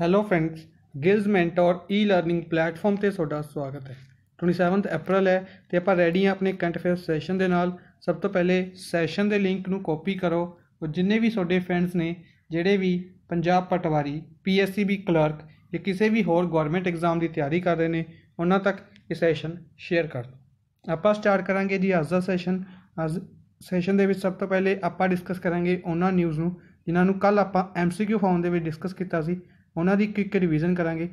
Hello friends Gills mentor e learning platform ਤੇ ਤੁਹਾਡਾ ਸਵਾਗਤ ਹੈ 27th ਅਪ੍ਰੈਲ ਹੈ ਤੇ ਆਪਾਂ ਰੈਡੀ ਹਾਂ ਆਪਣੇ ਕੰਟ ਫੇਸ ਸੈਸ਼ਨ ਦੇ ਨਾਲ ਸਭ ਤੋਂ ਪਹਿਲੇ ਸੈਸ਼ਨ ਦੇ ਲਿੰਕ ਨੂੰ ਕਾਪੀ ਕਰੋ ਉਹ ਜਿੰਨੇ ਵੀ ਤੁਹਾਡੇ ਫਰੈਂਡਸ ਨੇ ਜਿਹੜੇ ਵੀ ਪੰਜਾਬ ਪਟਵਾਰੀ ਪੀਐਸਸੀਬੀ ਕਲਰਕ ਜਾਂ ਕਿਸੇ ਵੀ ਹੋਰ ਗਵਰਨਮੈਂਟ ਐਗਜ਼ਾਮ ਦੀ ਤਿਆਰੀ ਕਰ ਰਹੇ ਨੇ ਉਹਨਾਂ ਤੱਕ ਇਹ ਸੈਸ਼ਨ ਸ਼ੇਅਰ ਕਰ ਦਿਓ ਆਪਾਂ ਸਟਾਰਟ ਕਰਾਂਗੇ ਜੀ ਅੱਜ ਦਾ ਸੈਸ਼ਨ ਅੱਜ ਸੈਸ਼ਨ ਦੇ ਵਿੱਚ ਸਭ ਤੋਂ ਪਹਿਲੇ ਆਪਾਂ ਡਿਸਕਸ ਕਰਾਂਗੇ ਉਹਨਾਂ ਨਿਊਜ਼ ਨੂੰ ਜਿਨ੍ਹਾਂ ਨੂੰ ਕੱਲ ਆਪਾਂ ਐਮਸੀਕਿਊ ਫਾਰਮ ਦੇ ਵਿੱਚ ਡਿਸਕਸ ਕੀਤਾ ਸੀ ਉਹਨਾਂ ਦੀ ਕਿੱਕ ਰਿਵੀਜ਼ਨ ਕਰਾਂਗੇ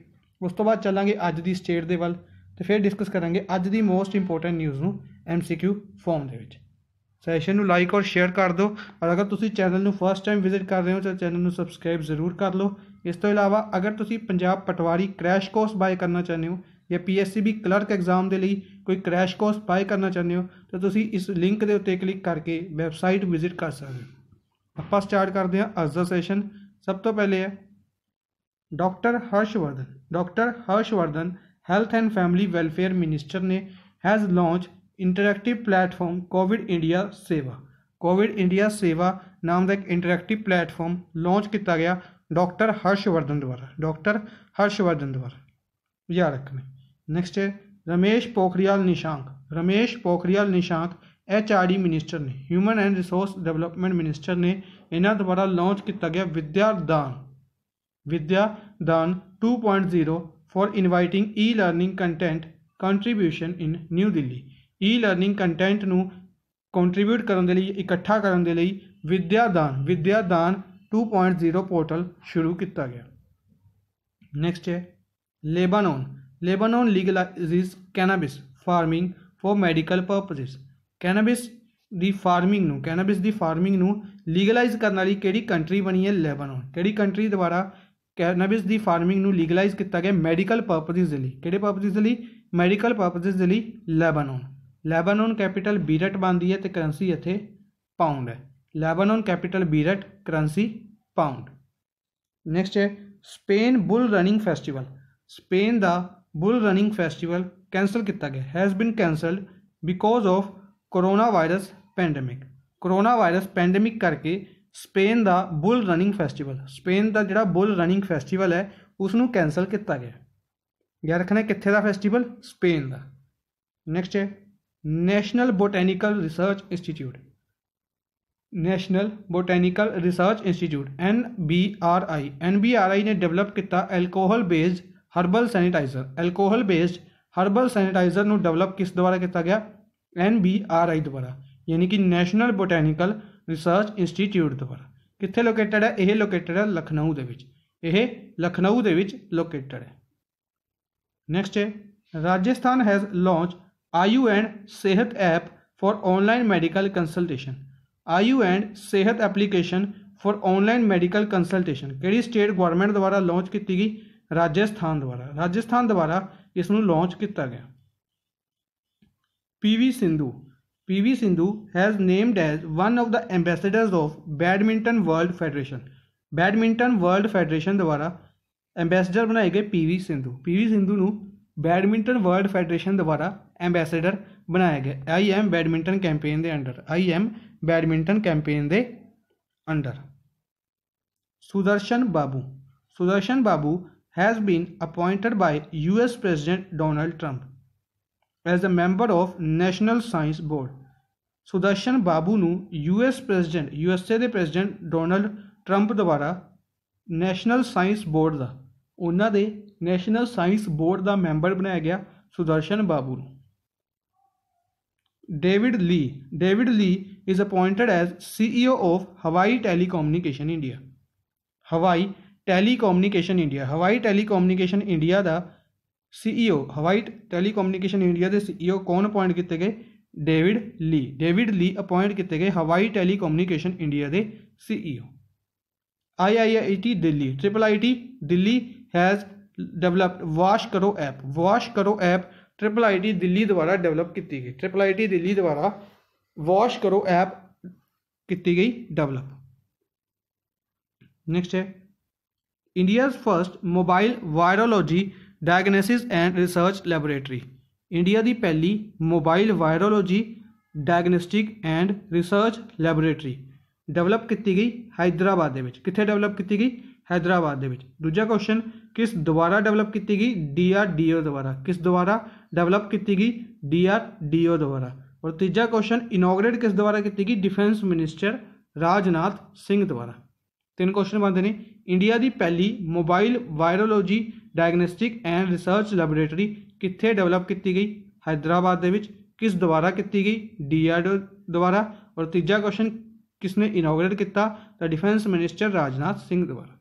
ਉਸ ਤੋਂ ਬਾਅਦ ਚੱਲਾਂਗੇ ਅੱਜ ਦੀ ਸਟੇਟ ਦੇ ਵੱਲ ਤੇ ਫਿਰ ਡਿਸਕਸ ਕਰਾਂਗੇ ਅੱਜ ਦੀ ਮੋਸਟ ਇੰਪੋਰਟੈਂਟ ਨਿਊਜ਼ ਨੂੰ ਐਮਸੀਕਿਊ ਫਾਰਮ ਦੇ ਵਿੱਚ ਸੈਸ਼ਨ ਨੂੰ ਲਾਈਕ ਔਰ ਸ਼ੇਅਰ ਕਰ ਦਿਓ ਔਰ ਅਗਰ ਤੁਸੀਂ ਚੈਨਲ ਨੂੰ ਫਰਸਟ ਟਾਈਮ ਵਿਜ਼ਿਟ ਕਰ ਰਹੇ ਹੋ ਤਾਂ ਚੈਨਲ ਨੂੰ ਸਬਸਕ੍ਰਾਈਬ ਜ਼ਰੂਰ ਕਰ ਲਓ ਇਸ ਤੋਂ ਇਲਾਵਾ ਅਗਰ ਤੁਸੀਂ Punjab patwari crash course buy ਕਰਨਾ ਚਾਹੁੰਦੇ ਹੋ ਜਾਂ ਪੀਐਸਸੀਬੀ ਕਲਰਕ ਐਗਜ਼ਾਮ ਦੇ ਲਈ ਕੋਈ ਕ੍ਰੈਸ਼ ਕੋਰਸ ਬਾਏ ਕਰਨਾ ਚਾਹੁੰਦੇ ਹੋ ਤਾਂ ਤੁਸੀਂ ਇਸ ਲਿੰਕ ਦੇ ਉੱਤੇ ਕਲਿੱਕ ਕਰਕੇ ਵੈਬਸਾਈਟ ਵਿਜ਼ਿਟ ਕਰ ਸਕਦੇ ਹੋ ਆਪਾਂ ਸਟਾਰਟ ਕਰਦੇ ਹਾਂ ਅੱਜ ਦਾ ਸੈਸ਼ਨ ਸਭ ਤੋਂ ਪਹਿਲੇ ਹੈ doctor Harshvardhan doctor Harshvardhan health and family welfare minister ने has launch interactive platform COVID India Seva COVID India Seva नाम का एक इंटरैक्टिव प्लेटफॉर्म लॉन्च किया गया डॉक्टर हर्षवर्धन द्वारा डॉक्टर हर्षवर्धन द्वारा याद रखना नेक्स्ट है Ramesh Pokhriyal Nishank Ramesh Pokhriyal Nishank H R D minister ने human and resource development minister ने इन्हों द्वारा लॉन्च किया गया Vidyadaan Vidya than 2.0 for inviting e-learning content contribution in new delhi e-learning content ਨੂੰ ਕੰਟਰੀਬਿਊਟ ਕਰਨ ਦੇ ਲਈ ਇਕੱਠਾ ਕਰਨ ਦੇ ਲਈ ਵਿਦਿਆਦਾਨ ਵਿਦਿਆਦਾਨ 2.0 ਪੋਰਟਲ ਸ਼ੁਰੂ ਕੀਤਾ ਗਿਆ ਨੈਕਸਟ ਹੈ Lebanon Lebanon legalises cannabis farming for medical purposes cannabis ਦੀ ਫਾਰਮਿੰਗ ਨੂੰ ਕੈਨਾਬਿਸ ਦੀ ਫਾਰਮਿੰਗ ਨੂੰ ਲੀਗਲਾਈਜ਼ ਕਰਨ ਵਾਲੀ ਕਿਹੜੀ ਕੰਟਰੀ ਬਣੀ ਹੈ ਲੈਬਨਾਨ ਕਿਹੜੀ ਕੰਟਰੀ ਦੁਆਰਾ ਕੈਨਬਿਸ ਦੀ ਫਾਰਮਿੰਗ ਨੂੰ ਲੀਗਲਾਈਜ਼ ਕੀਤਾ ਗਿਆ ਮੈਡੀਕਲ ਪਰਪਸਿਸ ਦੇ ਲਈ ਕਿਹੜੇ ਪਰਪਸਿਸ ਦੇ ਲਈ ਮੈਡੀਕਲ ਪਰਪਸਿਸ ਦੇ ਲਈ ਲੈਬਨਨ ਲੈਬਨਨ ਕੈਪੀਟਲ ਬੀਰਟ ਬਣਦੀ ਹੈ ਤੇ ਕਰੰਸੀ ਇੱਥੇ ਪਾਉਂਡ ਹੈ Lebanon capital Beirut currency pound next ਹੈ Spain bull running festival Spain ਦਾ ਬੁਲ ਰਨਿੰਗ ਫੈਸਟੀਵਲ ਕੈਨਸਲ ਕੀਤਾ ਗਿਆ has been cancelled because of corona virus pandemic corona virus pandemic ਕਰਕੇ स्पेन का बुल रनिंग फैसटिवल स्पेन का जोड़ा bull running festival है उसनों cancel किया गया याद रखना कितने का फैसटिवल स्पेन का नैक्सट है national botanical research institute national botanical research institute N B R I N B R I ने डेवलप किया alcohol based herbal sanitiser alcohol based herbal sanitiser develop किस द्वारा किया गया एन बी आर आई द्वारा यानी कि नैशनल बोटैनीकल ਰਿਸਰਚ ਇੰਸਟੀਚਿਊਟ ਦੁਆਰਾ ਕਿੱਥੇ ਲੋਕੇਟਡ ਹੈ ਇਹ ਲੋਕੇਟਡ ਹੈ ਲਖਨਊ ਦੇ ਵਿੱਚ ਇਹ ਲਖਨਊ ਦੇ ਵਿੱਚ ਲੋਕੇਟਡ ਹੈ ਨੈਕਸਟ ਹੈ Rajasthan has launch Aayu and Sehat app for online medical consultation Aayu and Sehat application for online medical consultation कि स्टेट गौरमेंट द्वारा लॉन्च की गई राजस्थान द्वारा राजस्थान द्वारा इस लॉन्च किया गया P V Sindhu P V Sindhu has named as one of the ambassadors of badminton world federation badminton world federation द्वारा एम्बेसडर बनाए गए P V Sindhu P V Sindhu न बैडमिंटन वर्ल्ड फेडरेशन द्वारा एम्बेसडर बनाया गया आई एम बैडमिंटन कैंपेन के under I am badminton campaign के under Sudarshan Babu Sudarshan Babu has been appointed by U S president Donald Trump as a member of national science board Sudarshan Babu ਨੂੰ US president USA ਦੇ president Donald Trump ਦੁਆਰਾ national science board ਦਾ ਉਹਨਾਂ ਦੇ national science board ਦਾ member ਬਣਾਇਆ ਗਿਆ ਸੁਦਰਸ਼ਨ ਬਾਬੂ ਨੂੰ David Lee David Lee is appointed as CEO of Huawei telecommunication India Huawei telecommunication India Huawei telecommunication India ਦਾ ਸੀਈਓ ਹਵਾਈ ਟੈਲੀਕਮਿਊਨੀਕੇਸ਼ਨ ਇੰਡੀਆ ਦੇ ਸੀਈਓ e ਕੌਣ ਅਪਾਇੰਟ ਕੀਤੇ ਗਏ David Lee David Lee appoint किए गए हवाई टेलीकम्युनिकेशन इंडिया के CEO T Delhi triple I T Delhi has developed wash Karo app wash Karo app triple I T Delhi द्वारा develop की गई ट्रिपल आई टी दिल्ली द्वारा वॉश करो ऐप की गई डेवलप नेक्स्ट है India first mobile virology diagnosis and research laboratory India की पहली mobile virology diagnostic and research laboratory develop की गई हैदराबाद कितने डेवलप की गई हैदराबाद दूजा क्वेश्चन किस द्वारा डेवलप की गई डी आर डी ओ द्वारा किस द्वारा डेवलप की गई डी आर डी ओ द्वारा और तीजा क्वेश्चन इनोग्रेट किस द्वारा की गई डिफेंस मिनिस्टर राजनाथ सिंह द्वारा तीन क्वेश्चन बनते हैं इंडिया की पहली mobile virology diagnostic and research laboratory कितने डेवलप की गई हैदराबाद किस द्वारा की गई डी आर डी द्वारा और तीजा क्वेश्चन किसने इनोग्रेट किया तो डिफेंस मिनिस्टर राजनाथ सिंह द्वारा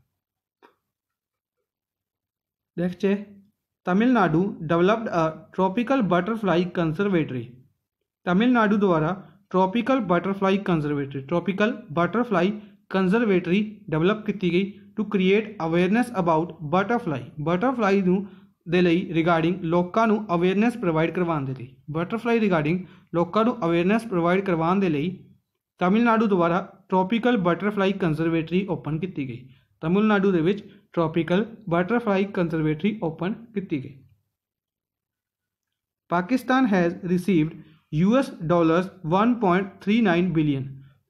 नेक्स्ट है Tamil Nadu developed a tropical butterfly conservatory Tamil Nadu द्वारा tropical butterfly conservatory tropical butterfly conservatory develop की गई to create awareness about butterfly butterfly दे रिगार्डिंग लोगों अवेयरनैस प्रोवाइड करवा दे बटरफ्लाई रिगार्डिंग लोगों अवेयरनैस प्रोवाइड करवा दे तमिलनाडु द्वारा ट्रॉपीकल बटरफ्लाई कंजरवेटरी ओपन की गई तमिलनाडु के ट्रॉपीकल बटरफ्लाई कंजरवेटरी ओपन की गई Pakistan has received S dollar one point three nine billion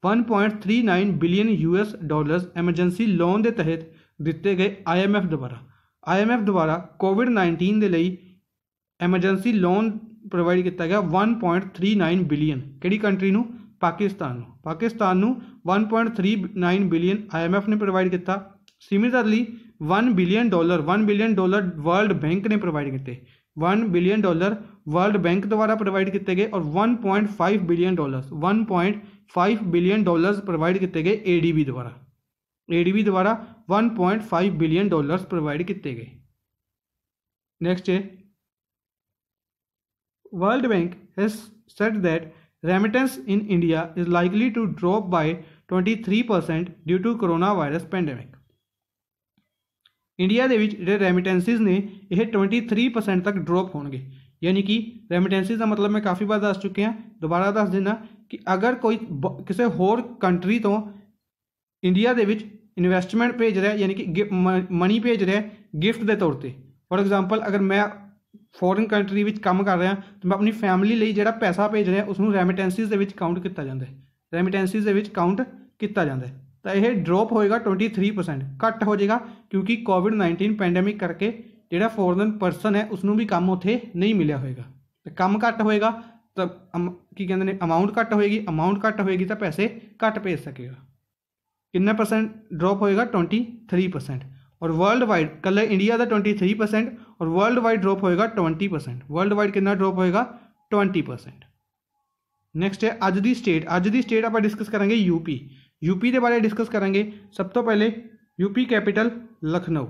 one point three nine U S dollar emergency loan के तहत दिते गए आई एम एफ द्वारा आई एम एफ द्वारा कोविड नाइनटीन के लिए एमरजेंसी लोन प्रोवाइड किया गया one point three nine billion कि कंट्री नू? पाकिस्तान नू? Pakistan one point three nine billion I M F ने प्रोवाइड किया similarly one billion dollar one billion dollar world bank ने प्रोवाइड किए one billion dollar world bank द्वारा प्रोवाइड किए गए और one point five billion dollar one point five billion dollar provide किए गए ए डी बी द्वारा ए एडीबी द्वारा 1.5 बिलियन डॉलर्स प्रोवाइड किए गए नेक्स्ट है world bank has said that remittance in India is likely to drop by 23 percent due to corona virus pandemic India के remittances ने यह ट्वेंटी थ्री परसेंट तक drop हो गए यानी कि रेमिटेंसिज का मतलब मैं काफ़ी बार दस चुके हैं दोबारा दस दिना कि अगर कोई ब किसी होर कंट्री तो इंडिया के इन्वेस्टमेंट भेज रहा है यानी कि मनी भेज रहा है गिफ्ट के तौर पर ਫੋਰ ਐਗਜ਼ਾਮਪਲ ਅਗਰ ਮੈਂ ਫੋਰਨ ਕੰਟਰੀ ਵਿੱਚ ਕੰਮ ਕਰ ਰਿਹਾ ਤਾਂ ਮੈਂ ਆਪਣੀ ਫੈਮਿਲੀ ਲਈ ਜਿਹੜਾ ਪੈਸਾ ਭੇਜ ਰਿਹਾ ਉਸ ਨੂੰ ਰੈਮਿਟੈਂਸਿਸ ਦੇ ਵਿੱਚ ਕਾਊਂਟ ਕੀਤਾ ਜਾਂਦਾ ਹੈ ਰੈਮਿਟੈਂਸਿਸ ਦੇ ਵਿੱਚ ਕਾਊਂਟ ਕੀਤਾ ਜਾਂਦਾ ਹੈ ਤਾਂ ਇਹ ਡ੍ਰੌਪ ਹੋਏਗਾ 23% ਘੱਟ ਹੋ ਜਾਏਗਾ ਕਿਉਂਕਿ ਕੋਵਿਡ-19 ਪੈਂਡੈਮਿਕ ਕਰਕੇ ਜਿਹੜਾ ਫੋਰਨ ਪਰਸਨ ਹੈ ਉਸ ਨੂੰ ਵੀ ਕੰਮ ਉੱਥੇ ਨਹੀਂ ਮਿਲਿਆ ਹੋਏਗਾ ਤਾਂ ਕੰਮ ਘੱਟ ਹੋਏਗਾ ਤਾਂ ਕੀ ਕਹਿੰਦੇ ਨੇ ਅਮਾਉਂਟ ਘੱਟ ਹੋਏਗੀ ਅਮਾਉਂਟ ਘੱਟ ਹੋਏਗੀ ਤਾਂ ਪੈਸੇ ਘੱਟ ਭੇਜ ਸਕੇਗਾ कितना परसेंट ड्रॉप होएगा ट्वेंटी थ्री परसेंट और वर्ल्ड वाइड कल इंडिया था ट्वेंटी थ्री परसेंट और वर्ल्ड वाइड ड्रॉप होएगा ट्वेंटी परसेंट वर्ल्ड वाइड कितना ड्रॉप होएगा ट्वेंटी परसेंट नेक्स्ट है अज दी स्टेट अज दी स्टेट आप डिस्कस करेंगे यूपी यूपी के बारे डिस्कस करेंगे सब तो पहले UP capital Lucknow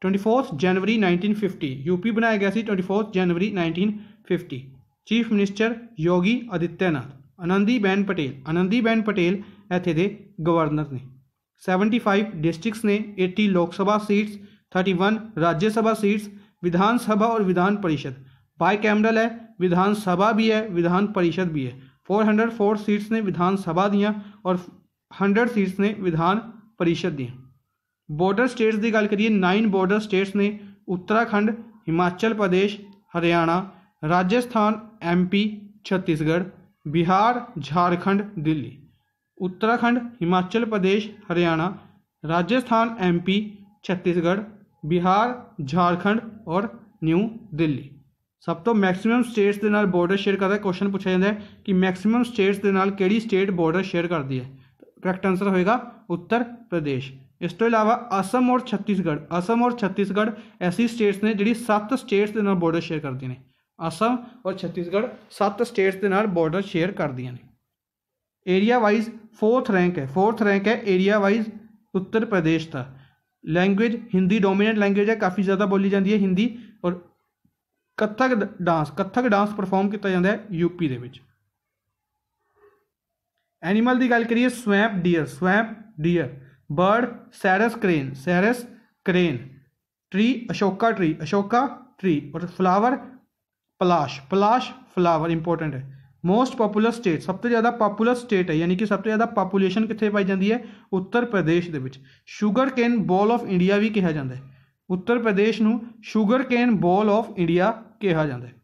twenty fourth जनवरी नाइनटीन फिफ्टी यूपी बनाया गया सी ट्वेंटी फोर्थ जनवरी nineteen fifty chief minister Yogi Adityanath Anandi Ben Patel Anandi Ben Patel इतने के गवर्नर ने फाइव डिस्ट्रिक्ट ने eighty Lok Sabha seats thirty one Rajya Sabha seats Vidhan Sabha और विधान परिषद बाई कैमरल है विधानसभा भी है विधान परिषद भी है फोर फोर सीट्स ने विधानसभा दिया और हंड्रेड सीट्स ने विधान परिषद दिया बॉर्डर स्टेट्स की गल करिए नाइन बॉर्डर स्टेट्स ने उत्तराखंड हिमाचल प्रदेश हरियाणा राजस्थान एमपी छत्तीसगढ़ बिहार झारखंड दिल्ली उत्तराखंड हिमाचल प्रदेश हरियाणा राजस्थान एमपी छत्तीसगढ़ बिहार झारखंड और न्यू दिल्ली सब तो मैक्सीम स्टेट्स के बॉर्डर शेयर करता है क्वेश्चन पूछा जाता है कि मैक्सीम स्टेट्स के नाल कि स्टेट बॉर्डर शेयर करती है करैक्ट आंसर होएगा उत्तर प्रदेश इस तो इलावा असम और छत्तीसगढ़ असम और छत्तीसगढ़ ऐसी स्टेट्स ने जिड़ी सत्त स्टेट्स के बॉर्डर शेयर कर दी असम और छत्तीसगढ़ सत्त स्टेट्स के बॉर्डर शेयर कर दी ने एरिया वाइज फोर्थ रैंक है फोर्थ रैंक है एरिया वाइज उत्तर प्रदेश था लैंग्वेज हिंदी डोमिनेंट लैंग्वेज है काफ़ी ज़्यादा बोली जाती है हिंदी और Kathak dance Kathak dance perform किया जाता है यूपी के ਵਿੱਚ की गल करिए swamp swamp swamp swamp bird sarus crane sarus crane tree Ashoka tree Ashoka tree और flower palash palash flower important है मोस्ट पॉपूलर स्टेट सब तो ज़्यादा पॉपूलर स्टेट है यानी कि सब तो ज़्यादा पापूलेशन कितने पाई जाती है उत्तर प्रदेश के sugarcane bowl of India भी कहा जाता है उत्तर प्रदेश में sugarcane bowl of India कहा जाता है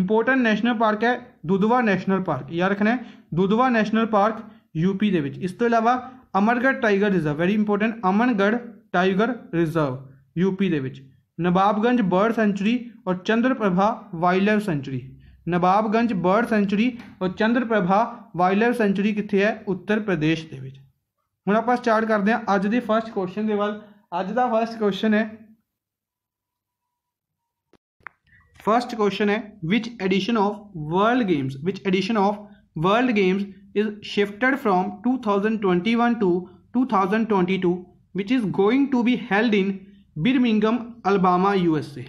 इंपोर्टेंट नैशनल पार्क है दुधवा नैशनल पार्क याद रखना है दुधवा नैशनल पार्क यूपी के इस तो अलावा Amargarh tiger reserve very important Amangarh tiger reserve UP के नवाबगंज बर्ड सेंचुरी और Chandra Prabha wildlife sanctuary Nawabganj bird sanctuary और चंद्र प्रभा वाइल्डलाइफ सेंचुरी कितने है उत्तर प्रदेश के हम आप स्टार्ट करते हैं अज के फस्ट क्वेश्चन के वाल अज का फस्ट क्वेश्चन है फस्ट क्वेश्चन है which edition of world games which edition of world games is shift from two thousand twenty one to two thousand twenty two which is going to be held in Birmingham Alabama U S A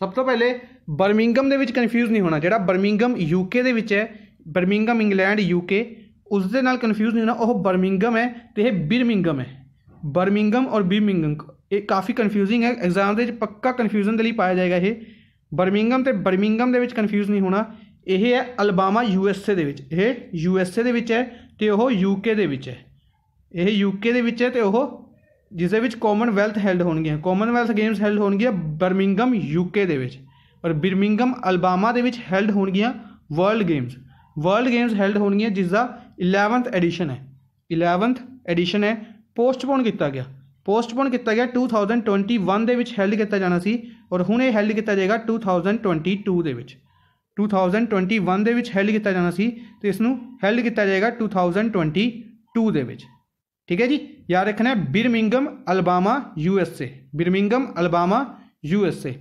ਸਭ ਤੋਂ ਪਹਿਲੇ Birmingham ਦੇ ਵਿੱਚ confuse ਨਹੀਂ ਹੋਣਾ ਜਿਹੜਾ Birmingham UK ਦੇ ਵਿੱਚ ਹੈ ਬਰਮਿੰਗਮ ਇੰਗਲੈਂਡ ਯੂਕੇ ਉਸ ਦੇ ਨਾਲ ਕਨਫਿਊਜ਼ ਨਹੀਂ ਹੋਣਾ ਉਹ ਬਰਮਿੰਗਮ ਹੈ ਤੇ ਇਹ ਬਿਰਮਿੰਗਮ ਹੈ ਬਰਮਿੰਗਮ ਔਰ ਬਿਰਮਿੰਗਮ ਇਹ ਕਾਫੀ ਕਨਫਿਊਜ਼ਿੰਗ ਹੈ ਐਗਜ਼ਾਮ ਦੇ ਵਿੱਚ ਪੱਕਾ ਕਨਫਿਊਜ਼ਨ ਦੇ ਲਈ ਪਾਇਆ ਜਾਏਗਾ ਇਹ ਬਰਮਿੰਗਮ ਤੇ ਬਰਮਿੰਗਮ ਦੇ ਵਿੱਚ ਕਨਫਿਊਜ਼ ਨਹੀਂ ਹੋਣਾ ਇਹ ਹੈ ਅਲਬਾਮਾ ਯੂ ਐਸ ਏ ਦੇ ਵਿੱਚ ਇਹ ਯੂ ਐਸ ਏ ਦੇ ਵਿੱਚ ਹੈ ਤੇ ਉਹ ਯੂਕੇ ਦੇ ਵਿੱਚ ਹੈ ਇਹ ਯੂਕੇ ਦੇ ਵਿੱਚ ਹੈ ਤੇ ਉਹ ਜਿਸ ਦੇ ਵਿੱਚ ਕਾਮਨਵੈਲਥ ਹੈਲਡ ਹੋਣਗੀਆਂ ਕਾਮਨਵੈਲਥ ਗੇਮਸ ਹੈਲਡ ਹੋਣਗੀਆਂ ਬਰਮਿੰਗਮ ਯੂਕੇ ਦੇ ਵਿੱਚ ਔਰ ਬਰਮਿੰਗਮ ਅਲਬਾਮਾ ਦੇ ਵਿੱਚ ਹੈਲਡ ਹੋਣਗੀਆਂ world games world games held ਹੋਣਗੀਆਂ ਜਿਸ ਦਾ 11th ਐਡੀਸ਼ਨ ਹੈ 11th ਐਡੀਸ਼ਨ ਹੈ ਪੋਸਟਪੋਨ ਕੀਤਾ ਗਿਆ ਪੋਸਟਪੋਨ ਕੀਤਾ ਗਿਆ 2021 ਦੇ ਵਿੱਚ ਹੈਲਡ ਕੀਤਾ ਜਾਣਾ ਸੀ ਔਰ ਹੁਣ ਇਹ ਹੈਲਡ ਕੀਤਾ ਜਾਏਗਾ 2022 ਦੇ ਵਿੱਚ 2021 ਦੇ ਵਿੱਚ ਹੈਲਡ ਕੀਤਾ ਜਾਣਾ ਸੀ ਤੇ ਇਸ ਨੂੰ ਹੈਲਡ ਕੀਤਾ ਜਾਏਗਾ 2022 ਦੇ ਵਿੱਚ ਠੀਕ ਹੈ ਜੀ ਯਾਦ ਰੱਖਣਾ रखना Alabama U S USA Birmingham Alabama U S USA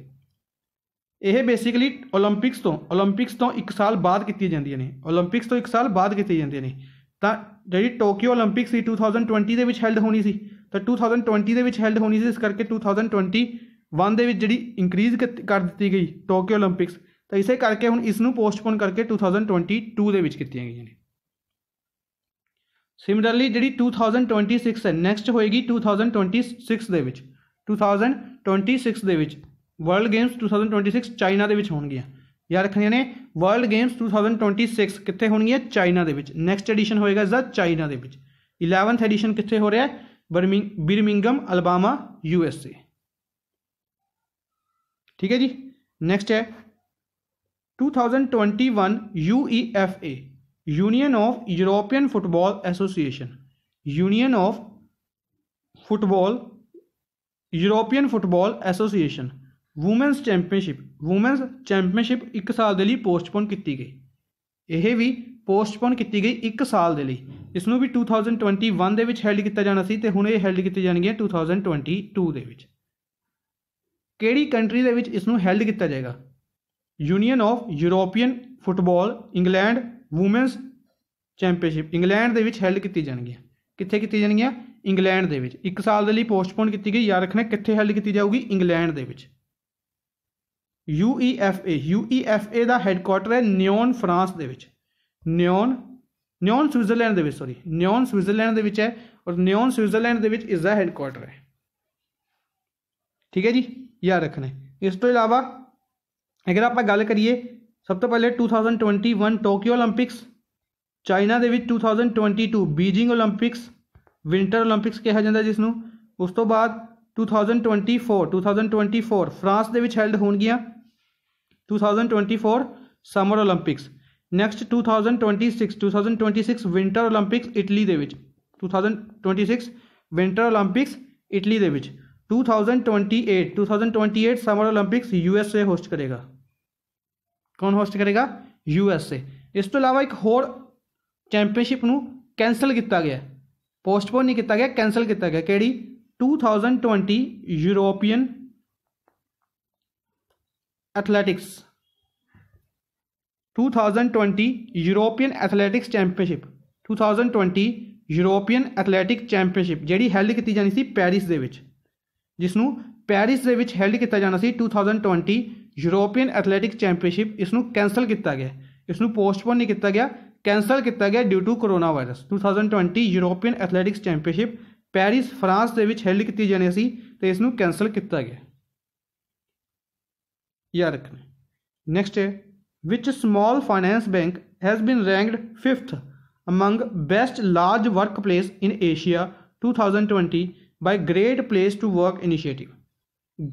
ਇਹ ਬੇਸਿਕਲੀ 올림픽ਸ ਤੋਂ 올림픽ਸ ਤੋਂ 1 ਸਾਲ ਬਾਅਦ ਕੀਤੀ ਜਾਂਦੀਆਂ ਨੇ 올림픽ਸ ਤੋਂ 1 ਸਾਲ ਬਾਅਦ ਕੀਤੀ ਜਾਂਦੀਆਂ ਨੇ ਤਾਂ ਜਿਹੜੀ ਟੋਕੀਓ 올림픽ਸ ਸੀ 2020 ਦੇ ਵਿੱਚ ਹੈਲਡ ਹੋਣੀ ਸੀ ਤਾਂ 2020 ਦੇ ਵਿੱਚ ਹੈਲਡ ਹੋਣੀ ਸੀ ਇਸ ਕਰਕੇ 2021 ਦੇ ਵਿੱਚ ਜਿਹੜੀ ਇਨਕਰੀਜ਼ ਕਰ ਦਿੱਤੀ ਗਈ ਟੋਕੀਓ 올림픽ਸ ਤਾਂ ਇਸੇ ਕਰਕੇ ਹੁਣ ਇਸ ਨੂੰ ਪੋਸਟਪੋਨ ਕਰਕੇ 2022 ਦੇ ਵਿੱਚ ਕੀਤੀਆਂ ਗਈਆਂ ਨੇ सिमिलरली जी टू थाउजेंड ट्वेंटी सिक्स है नैक्सट होएगी टू थाउजेंड ट्वेंटी सिक्स के टू थाउजेंड ट्वेंटी सिक्स के world games two thousand twenty six China के याद रखनिया ने world games two thousand twenty six कितने होनगियाँ चाइना के नैक्सट एडिशन होएगा इसका चाइना के इलेवंथ एडिशन कितने हो रहा है Birmingham Birmingham Alabama U S A ठीक है जी नैक्सट है two thousand twenty one U E F A union of European football association union of football European football association women's championship women's championship 1 ਸਾਲ ਦੇ ਲਈ ਪੋਸਟਪੋਨ ਕੀਤੀ ਗਈ ਇਹ ਵੀ ਪੋਸਟਪੋਨ ਕੀਤੀ ਗਈ 1 ਸਾਲ ਦੇ ਲਈ ਇਸ ਨੂੰ ਵੀ 2021 ਦੇ ਵਿੱਚ ਹੈਲਡ ਕੀਤਾ ਜਾਣਾ ਸੀ ਤੇ ਹੁਣ ਇਹ ਹੈਲਡ ਕੀਤੀ ਜਾਣਗੀਆਂ 2022 ਦੇ ਵਿੱਚ ਕਿਹੜੀ ਕੰਟਰੀ ਦੇ ਵਿੱਚ ਇਸ ਨੂੰ ਹੈਲਡ ਕੀਤਾ ਜਾਏਗਾ union of European football England women's championship England ਦੇ ਵਿੱਚ ਹੈਲਡ ਕੀਤੀ ਜਾਣਗੀਆਂ ਕਿੱਥੇ ਕੀਤੀ ਜਾਣਗੀਆਂ ਇੰਗਲੈਂਡ ਦੇ ਵਿੱਚ ਇੱਕ ਸਾਲ ਦੇ ਲਈ ਪੋਸਟਪੋਨ ਕੀਤੀ ਗਈ ਯਾਦ ਰੱਖਣਾ ਕਿੱਥੇ ਹੈਲਡ ਕੀਤੀ ਜਾਊਗੀ ਇੰਗਲੈਂਡ ਦੇ ਵਿੱਚ UEFA UEFA ਦਾ ਹੈੱਡਕੁਆਟਰ ਹੈ ਨਿਓਨ ਫਰਾਂਸ ਦੇ ਵਿੱਚ ਨਿਓਨ ਨਿਓਨ ਸਵਿਟਜ਼ਰਲੈਂਡ ਦੇ ਵਿੱਚ ਸੌਰੀ ਨਿਓਨ ਸਵਿਟਜ਼ਰਲੈਂਡ ਦੇ ਵਿੱਚ ਹੈ ਔਰ ਨਿਓਨ ਸਵਿਟਜ਼ਰਲੈਂਡ ਦੇ ਵਿੱਚ ਇਸ ਦਾ ਹੈੱਡਕੁਆਟਰ ਹੈ ਠੀਕ ਹੈ ਜੀ ਯਾਦ ਰੱਖਣਾ ਇਸ ਤੋਂ ਇਲਾਵਾ ਅਗਰ ਆਪਾਂ ਗੱਲ ਕਰੀਏ सब तो पहले two thousand twenty one Tokyo Olympics China के two thousand twenty two Beijing Olympics winter Olympics कहा जाता है जिसन उस तो बाद two thousand twenty four two thousand twenty four France के बीच हैल्ड होनगियाँ two thousand twenty four summer Olympics next two thousand twenty six two thousand twenty six winter Olympics Italy के two thousand twenty six winter Olympics Italy के two thousand twenty eight two thousand twenty eight summer Olympics U S A host करेगा ਕੌਣ host ਕਰੇਗਾ U S A ਇਸ ਤੋਂ ਇਲਾਵਾ ਇੱਕ ਹੋਰ ਚੈਂਪੀਅਨਸ਼ਿਪ ਨੂੰ ਕੈਨਸਲ ਕੀਤਾ ਗਿਆ ਪੋਸਟਪੋਨ ਨਹੀਂ ਕੀਤਾ ਗਿਆ ਕੈਨਸਲ ਕੀਤਾ ਗਿਆ ਕਿਹੜੀ 2020 European athletics 2020 European athletics championship 2020 European athletic championship ਜਿਹੜੀ ਹੈਲਡ ਕੀਤੀ ਜਾਣੀ ਸੀ ਪੈਰਿਸ ਦੇ ਵਿੱਚ ਜਿਸ ਨੂੰ ਪੈਰਿਸ ਦੇ ਵਿੱਚ ਹੈਲਡ ਕੀਤਾ ਜਾਣਾ ਸੀ 2020 ਯੂਰੋਪੀਅਨ ਐਥਲੈਟਿਕ ਚੈਂਪੀਅਨਸ਼ਿਪ ਇਸ ਨੂੰ ਕੈਨਸਲ ਕੀਤਾ ਗਿਆ ਇਸ ਨੂੰ ਪੋਸਟਪੋਨ ਨਹੀਂ ਕੀਤਾ ਗਿਆ ਕੈਨਸਲ ਕੀਤਾ ਗਿਆ due to corona virus 2020 European athletics championship Paris France ਦੇ ਵਿੱਚ ਹੈਲਡ ਕੀਤੀ ਜਾਣੀ ਸੀ ਤੇ ਇਸ ਨੂੰ ਕੈਨਸਲ ਕੀਤਾ ਗਿਆ ਯਾਦ ਰੱਖਣਾ ਨੈਕਸਟ ਹੈ which small finance bank has been ranked 5th among best large workplace in Asia 2020 by great place to work initiative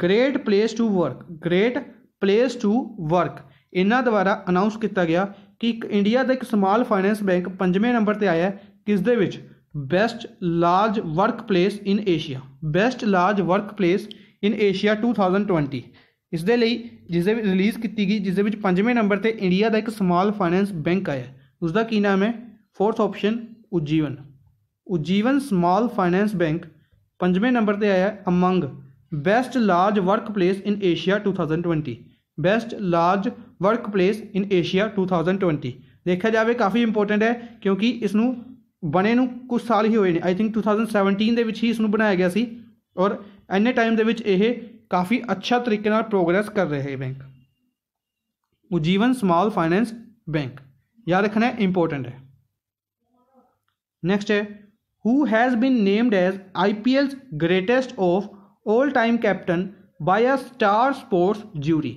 great place to work great place to work ਇਹਨਾਂ ਦੁਆਰਾ ਅਨਾਉਂਸ ਕੀਤਾ ਗਿਆ ਕਿ ਇੱਕ ਇੰਡੀਆ ਦਾ ਇੱਕ small finance bank ਪੰਜਵੇਂ number ਤੇ ਆਇਆ ਕਿਸ ਦੇ ਵਿੱਚ best large workplace in Asia best large workplace in Asia 2020 ਇਸ ਦੇ ਲਈ ਜਿਸ ਦੇ ਰਿਲੀਜ਼ ਕੀਤੀ ਗਈ ਜਿਸ ਦੇ ਵਿੱਚ ਪੰਜਵੇਂ ਨੰਬਰ ਤੇ ਇੰਡੀਆ ਦਾ ਇੱਕ ਸਮਾਲ ਫਾਈਨੈਂਸ ਬੈਂਕ ਆਇਆ ਉਸ ਦਾ ਕੀ ਨਾਮ ਹੈ fourth option Ujjivan Ujjivan small finance bank पंजवें नंबर पे आया among best large workplace in Asia 2020 best large workplace in Asia two thousand twenty देखा जाए काफ़ी इंपोर्टेंट है क्योंकि इसन बने कुछ साल ही हुए हैं I think two thousand seventeen के ही इसन बनाया गया सी और इन्ने टाइम के काफ़ी अच्छा तरीके प्रोग्रेस कर रहे bank Ujjivan small finance bank याद रखना इंपोर्टेंट है नैक्सट है who has been named as I P L greatest of all time captain by a star sports jury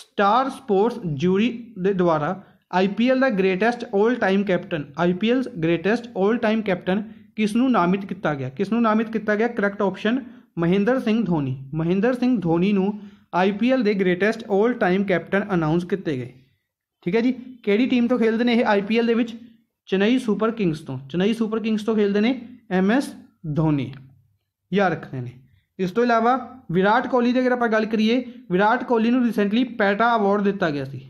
star sports jury ਦੇ ਦੁਆਰਾ ਆਈਪੀਐਲ ਦਾ greatest 올 time captain IPL greatest 올 time captain ਕਿਸ ਨੂੰ ਨਾਮਿਤ ਕੀਤਾ ਗਿਆ ਕਿਸ ਨੂੰ ਨਾਮਿਤ ਕੀਤਾ ਗਿਆ ਕਰੈਕਟ ਆਪਸ਼ਨ ਮਹਿੰਦਰ ਸਿੰਘ ਧੋਨੀ ਮਹਿੰਦਰ ਸਿੰਘ ਧੋਨੀ ਨੂੰ ਆਈਪੀਐਲ ਦੇ ਗ੍ਰੇਟੈਸਟ 올 ਟਾਈਮ ਕੈਪਟਨ ਅਨਾਉਂਸ ਕੀਤੇ ਗਏ ਠੀਕ ਹੈ ਜੀ ਕਿਹੜੀ ਟੀਮ ਤੋਂ ਖੇਡਦੇ ਨੇ ਇਹ ਆਈਪੀਐਲ ਦੇ ਵਿੱਚ ਚੇਨਈ ਸੁਪਰ ਕਿੰਗਸ ਤੋਂ ਚੇਨਈ ਸੁਪਰ ਕਿੰਗਸ ਤੋਂ ਖੇਡਦੇ ਨੇ ਐਮਐਸ ਧੋਨੀ ਯਾਰ ਰੱਖਦੇ ਨੇ ਇਸ ਤੋਂ ਇਲਾਵਾ ਵਿਰਾਟ ਕੋਹਲੀ ਦੇ ਅਗਰ ਆਪਾਂ ਗੱਲ ਕਰੀਏ ਵਿਰਾਟ ਕੋਹਲੀ ਨੂੰ ਰੀਸੈਂਟਲੀ ਪੈਟਾ ਅਵਾਰਡ ਦਿੱਤਾ ਗਿਆ ਸੀ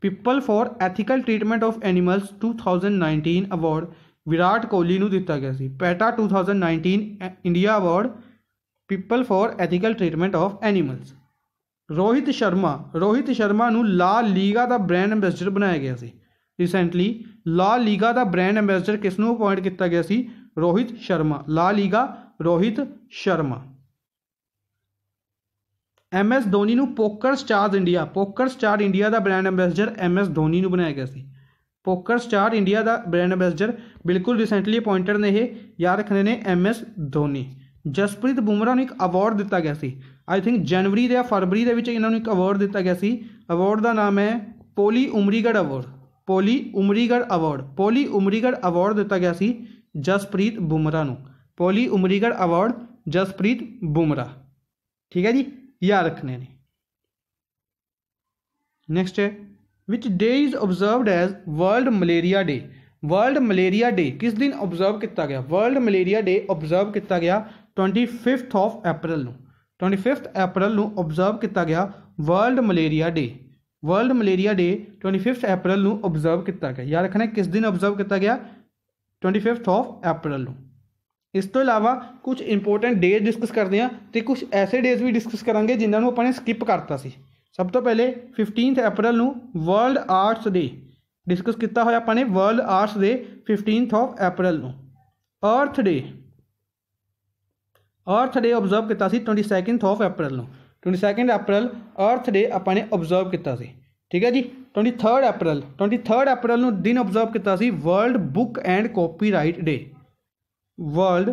people for ethical treatment of animals 2019 award Virat Kohli ਨੂੰ ਦਿੱਤਾ ਗਿਆ ਸੀ PETA 2019 India award people for ethical treatment of animals Rohit Sharma Rohit Sharma ਨੂੰ ਲਾ ਲੀਗਾ ਦਾ ਬ੍ਰਾਂਡ ਐਮਬੈਸਡਰ ਬਣਾਇਆ ਗਿਆ ਸੀ ਰੀਸੈਂਟਲੀ ਲਾ ਲੀਗਾ ਦਾ ਬ੍ਰਾਂਡ ਐਮਬੈਸਡਰ ਕਿਸ ਨੂੰ ਅਪਾਇੰਟ ਕੀਤਾ ਗਿਆ ਸੀ Rohit Sharma La Liga Rohit Sharma M S Dhoni ਨੂੰ poker star India poker star India ਦਾ brand ambassador M S Dhoni ਨੂੰ ਬਣਾਇਆ ਗਿਆ ਸੀ ਪੋਕਰ ਸਟਾਰ ਇੰਡੀਆ ਦਾ ਬ੍ਰਾਂਡ ਐਮਬੈਸਡਰ ਬਿਲਕੁਲ ਰੀਸੈਂਟਲੀ ਅਪਾਇੰਟਡ ਨੇ ਇਹ ਯਾਦ ਰੱਖਣੇ ਨੇ ਐਮ ਐਸ ਧੋਨੀ ਜਸਪ੍ਰੀਤ ਬੁਮਰਾ ਨੂੰ ਇੱਕ ਅਵਾਰਡ ਦਿੱਤਾ ਗਿਆ ਸੀ ਆਈ ਥਿੰਕ ਜਨਵਰੀ ਦੇ ਆ ਫਰਵਰੀ ਦੇ ਵਿੱਚ ਇਹਨਾਂ ਨੂੰ ਇੱਕ ਅਵਾਰਡ ਦਿੱਤਾ ਗਿਆ ਸੀ ਅਵਾਰਡ ਦਾ ਨਾਮ ਹੈ Polly Umrigar award Polly Umrigar award Polly Umrigar award ਦਿੱਤਾ ਗਿਆ ਸੀ ਜਸਪ੍ਰੀਤ ਬੁਮਰਾ ਨੂੰ ਪੋਲੀ ਉਮਰੀਗੜ ਅਵਾਰਡ ਜਸਪ੍ਰੀਤ ਬੁਮਰਾ ਠੀਕ ਹੈ ਜੀ या रखने ने नेक्स्ट है which day is observed as world malaria day world malaria day किस दिन ऑब्जर्व किया गया वर्ल्ड मलेरिया डे ऑब्जर्व किया गया twenty fifth of April twenty fifth April observe किया गया world malaria day world malaria day twenty fifth April observe किया गया याद रखना किस दिन ऑबजर्व किया गया ट्वेंटी फिफ्थ ऑफ अप्रैल ਇਸ ਤੋਂ ਇਲਾਵਾ ਕੁਝ ਇੰਪੋਰਟੈਂਟ ਡੇਜ਼ ਡਿਸਕਸ ਕਰਦੇ ਹਾਂ ਤੇ ਕੁਝ ਐਸੇ ਡੇਜ਼ ਵੀ ਡਿਸਕਸ ਕਰਾਂਗੇ ਜਿਨ੍ਹਾਂ ਨੂੰ ਆਪਾਂ ਨੇ ਸਕਿਪ ਕਰਤਾ ਸੀ ਸਭ ਤੋਂ ਪਹਿਲੇ 15th ਅਪ੍ਰੈਲ ਨੂੰ ਵਰਲਡ ਆਰਟਸ ਡੇ ਡਿਸਕਸ ਕੀਤਾ ਹੋਇਆ ਆਪਾਂ ਨੇ ਵਰਲਡ ਆਰਟਸ ਦੇ 15th ਆਫ ਅਪ੍ਰੈਲ ਨੂੰ ਅਰਥ ਡੇ ਅਰਥ ਡੇ ਆਬਜ਼ਰਵ ਕੀਤਾ ਸੀ 22nd ਆਫ ਅਪ੍ਰੈਲ ਨੂੰ 22nd ਅਪ੍ਰੈਲ ਅਰਥ ਡੇ ਆਪਾਂ ਨੇ ਆਬਜ਼ਰਵ ਕੀਤਾ ਸੀ ਠੀਕ ਹੈ ਜੀ 23rd ਅਪ੍ਰੈਲ 23rd ਅਪ੍ਰੈਲ ਨੂੰ ਦਿਨ ਆਬਜ਼ਰਵ ਕੀਤਾ ਸੀ world book and copyright day world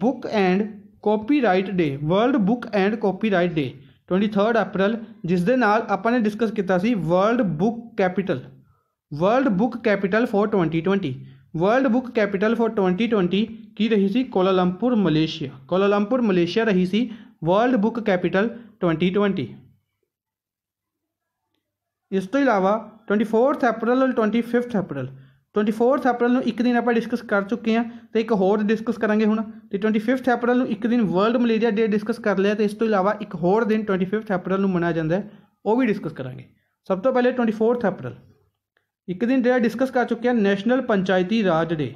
book and copyright day world book and copyright day twenty third April जिस दे नाल अपन डिस्कस किया world book capital world book capital for twenty twenty world book capital for twenty twenty की रही थी Kuala Lumpur Malaysia Kuala Lumpur Malaysia रही थी world book capital twenty twenty इस तो इलावा ट्वेंटी फोर्थ अप्रैल और ट्वेंटी फिफ्थ अप्रैल 24th ਅਪ੍ਰੈਲ ਨੂੰ ਇੱਕ ਦਿਨ ਆਪਾਂ ਡਿਸਕਸ ਕਰ ਚੁੱਕੇ ਆ ਤੇ ਇੱਕ ਹੋਰ ਡਿਸਕਸ ਕਰਾਂਗੇ ਹੁਣ ਤੇ 25th ਅਪ੍ਰੈਲ ਨੂੰ ਇੱਕ ਦਿਨ ਵਰਲਡ ਮਲੇਰੀਆ ਡੇ ਡਿਸਕਸ ਕਰ ਲਿਆ ਤੇ ਇਸ ਤੋਂ ਇਲਾਵਾ ਇੱਕ ਹੋਰ ਦਿਨ 25th ਅਪ੍ਰੈਲ ਨੂੰ ਮਨਾਇਆ ਜਾਂਦਾ ਹੈ ਉਹ ਵੀ ਡਿਸਕਸ ਕਰਾਂਗੇ ਸਭ ਤੋਂ ਪਹਿਲੇ 24th ਅਪ੍ਰੈਲ ਇੱਕ ਦਿਨ ਜਿਹੜਾ ਡਿਸਕਸ ਕਰ ਚੁੱਕੇ ਆ ਨੈਸ਼ਨਲ ਪੰਚਾਇਤੀ ਰਾਜ ਡੇ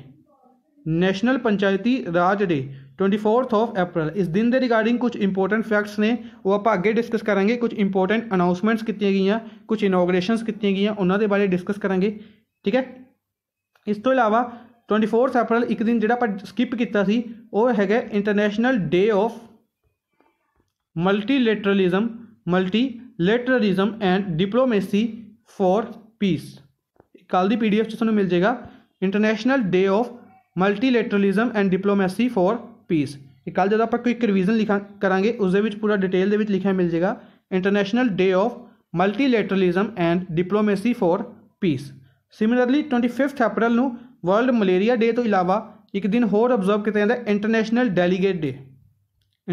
ਨੈਸ਼ਨਲ ਪੰਚਾਇਤੀ ਰਾਜ ਡੇ 24th of April ਇਸ ਦਿਨ ਦੇ ਰਿਗਾਰਡਿੰਗ ਕੁਝ ਇੰਪੋਰਟੈਂਟ ਫੈਕਟਸ ਨੇ ਉਹ ਆਪਾਂ ਅੱਗੇ ਡਿਸਕਸ ਕਰਾਂਗੇ ਕੁਝ ਇੰਪੋਰਟੈਂਟ ਅਨਾਉਂਸਮੈਂਟਸ ਕੀਤੀਆਂ ਗਈਆਂ ਕੁਝ ਇਨੋਗਰੇਸ਼ਨਸ ਕੀਤੀਆਂ ਗਈਆਂ ਉਹਨਾਂ ਦੇ ਬਾਰੇ ਡਿਸਕਸ ਕਰਾਂਗੇ ਠੀਕ ਹੈ इस तो अलावा ट्वेंटी फोरथ अप्रैल एक दिन जो स्किप किया है international day of multilateralism multilateralism and diplomacy for peace कल पी डी एफ सू मिल जाएगा international day of multilateralism and diplomacy for peace कल जब आप क्विक रिविजन लिखा करा उस पूरा डिटेल लिखा मिल जाएगा international day of multilateralism and diplomacy for peace similarly 25th April ਨੂੰ ਵਰਲਡ ਮਲੇਰੀਆ ਡੇ ਤੋਂ ਇਲਾਵਾ ਇੱਕ ਦਿਨ ਹੋਰ ਅਬਜ਼ਰਵ ਕੀਤਾ ਜਾਂਦਾ international delegate day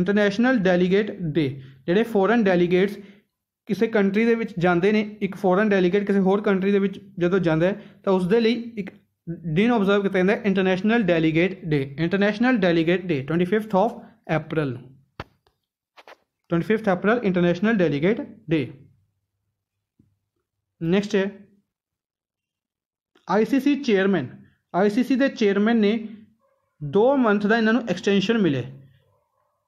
international delegate day ਜਿਹੜੇ ਫੋਰਨ ਡੈਲੀਗੇਟਸ ਕਿਸੇ ਕੰਟਰੀ ਦੇ ਵਿੱਚ ਜਾਂਦੇ ਨੇ ਇੱਕ ਫੋਰਨ ਡੈਲੀਗੇਟ ਕਿਸੇ ਹੋਰ ਕੰਟਰੀ ਦੇ ਵਿੱਚ ਜਦੋਂ ਜਾਂਦਾ ਹੈ ਤਾਂ ਉਸ ਦੇ ਲਈ ਇੱਕ ਦਿਨ ਅਬਜ਼ਰਵ ਕੀਤਾ ਜਾਂਦਾ international delegate day international delegate day 25th of April 25th April international delegate day next ਹੈ ਆਈਸੀਸੀ ਚੇਅਰਮੈਨ ਆਈਸੀਸੀ ਦੇ ਚੇਅਰਮੈਨ ਨੇ 2 ਮੰਥ ਦਾ ਇਹਨਾਂ ਨੂੰ ਐਕਸਟੈਂਸ਼ਨ ਮਿਲੇ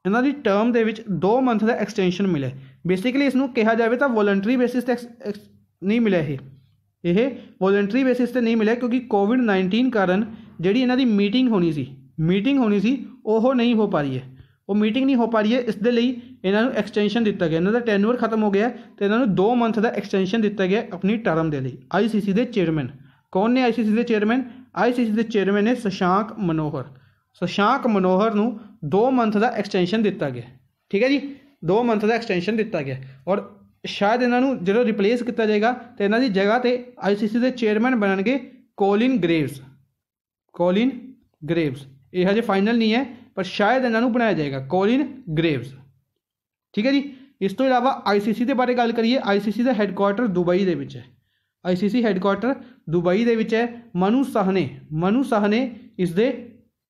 ਇਹਨਾਂ ਦੀ ਟਰਮ ਦੇ ਵਿੱਚ 2 ਮੰਥ ਦਾ ਐਕਸਟੈਂਸ਼ਨ ਮਿਲੇ ਬੇਸਿਕਲੀ ਇਸ ਨੂੰ ਕਿਹਾ ਜਾਵੇ ਤਾਂ ਵੋਲੰਟਰੀ ਬੇਸਿਸ ਤੇ ਨਹੀਂ ਮਿਲਿਆ ਇਹ ਇਹ ਵੋਲੰਟਰੀ ਬੇਸਿਸ ਤੇ ਨਹੀਂ ਮਿਲਿਆ ਕਿਉਂਕਿ ਕੋਵਿਡ-19 ਕਾਰਨ ਜਿਹੜੀ ਇਹਨਾਂ ਦੀ ਮੀਟਿੰਗ ਹੋਣੀ ਸੀ ਮੀਟਿੰਗ ਹੋਣੀ ਸੀ ਉਹ ਨਹੀਂ ਹੋ ਪਾ ਰਹੀ ਹੈ ਉਹ ਮੀਟਿੰਗ ਨਹੀਂ ਹੋ ਪਾ ਰਹੀ ਹੈ ਇਸ ਦੇ ਲਈ ਇਹਨਾਂ ਨੂੰ ਐਕਸਟੈਂਸ਼ਨ ਦਿੱਤਾ ਗਿਆ ਇਹਨਾਂ ਦਾ ਟੈਨਿਊਰ ਖਤਮ ਹੋ ਗਿਆ ਤੇ ਇਹਨਾਂ ਨੂੰ 2 ਮੰਥ ਦਾ ਐਕਸਟੈਂਸ਼ਨ ਦਿੱਤਾ ਗਿਆ ਆਪਣੀ ਟਰਮ ਦੇ ਲਈ ਆਈਸੀਸੀ ਦੇ ਚੇਅਰਮੈਨ ਕੌਣ ਨੇ ਆਈਸੀਸੀ ਦੇ ਚੇਅਰਮੈਨ ਆਈਸੀਸੀ ਦੇ ਚੇਅਰਮੈਨ ਨੇ ਸ਼ਸ਼ਾਂਕ ਮਨੋਹਰ ਸ਼ਸ਼ਾਂਕ ਮਨੋਹਰ ਨੂੰ 2 ਮੰਥ ਦਾ ਐਕਸਟੈਂਸ਼ਨ ਦਿੱਤਾ ਗਿਆ ਠੀਕ ਹੈ ਜੀ 2 ਮੰਥ ਦਾ ਐਕਸਟੈਂਸ਼ਨ ਦਿੱਤਾ ਗਿਆ ਔਰ ਸ਼ਾਇਦ ਇਹਨਾਂ ਨੂੰ ਜਦੋਂ ਰਿਪਲੇਸ ਕੀਤਾ ਜਾਏਗਾ ਤੇ ਇਹਨਾਂ ਦੀ ਜਗ੍ਹਾ ਤੇ ਆਈਸੀਸੀ ਦੇ ਚੇਅਰਮੈਨ ਬਣਨਗੇ ਕੋਲਿਨ ਗ੍ਰੇਵਸ ਕੋਲਿਨ ਗ੍ਰੇਵਸ ਇਹ ਹਜੇ ਫਾਈਨਲ ਨਹੀਂ ਹੈ ਪਰ ਸ਼ਾਇਦ ਇਹਨਾਂ ਨੂੰ ਬਣਾਇਆ ਜਾਏਗਾ ਕੋਲਿਨ ਗ੍ਰੇਵਸ ਠੀਕ ਹੈ ਜੀ ਇਸ ਤੋਂ ਇਲਾਵਾ ਆਈਸੀਸੀ ਦੇ ਬਾਰੇ ਗੱਲ ਕਰੀਏ ਆਈਸੀਸੀ ਦਾ ਹੈੱਡਕੁਆਰਟਰ ਦੁਬਈ ਦੇ ਵਿੱਚ ਹੈ ਆਈਸੀਸੀ ਹੈੱਡਕੁਆਰਟਰ ਦੁਬਈ ਦੇ ਵਿੱਚ ਹੈ ਮਨੂ ਸਹਨੇ ਮਨੂ ਸਹਨੇ ਇਸ ਦੇ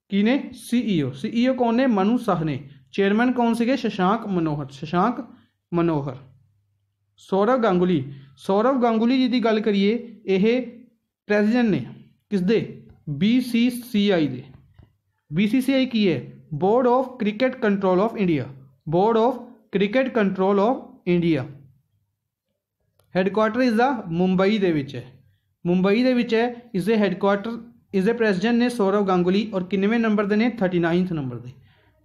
ਕੀ ਨੇ ਸੀਈਓ ਸੀਈਓ e e ਕੌਣ ਨੇ ਮਨੂ ਸਹਨੇ ਚੇਅਰਮੈਨ ਕੌਣ ਸੀਗੇ ਸ਼ਸ਼ਾਂਕ ਮਨੋਹਰ ਸ਼ਸ਼ਾਂਕ ਮਨੋਹਰ ਸੌਰਵ ਗੰਗੂਲੀ ਸੌਰਵ ਗੰਗੂਲੀ ਜੀ ਦੀ ਗੱਲ ਕਰੀਏ ਇਹ ਪ੍ਰੈਜ਼ੀਡੈਂਟ ਨੇ ਕਿਸ ਦੇ BCCI ਦੇ BCCI ਕੀ ਹੈ board of cricket control of India board of cricket control of India headquarter इसका मुंबई के मुंबई के इसे हैडकुआटर इस प्रेसिडेंट ने सौरव गांगुली और किन्नवे नंबर के ने थर्टी नाइनथ नंबर के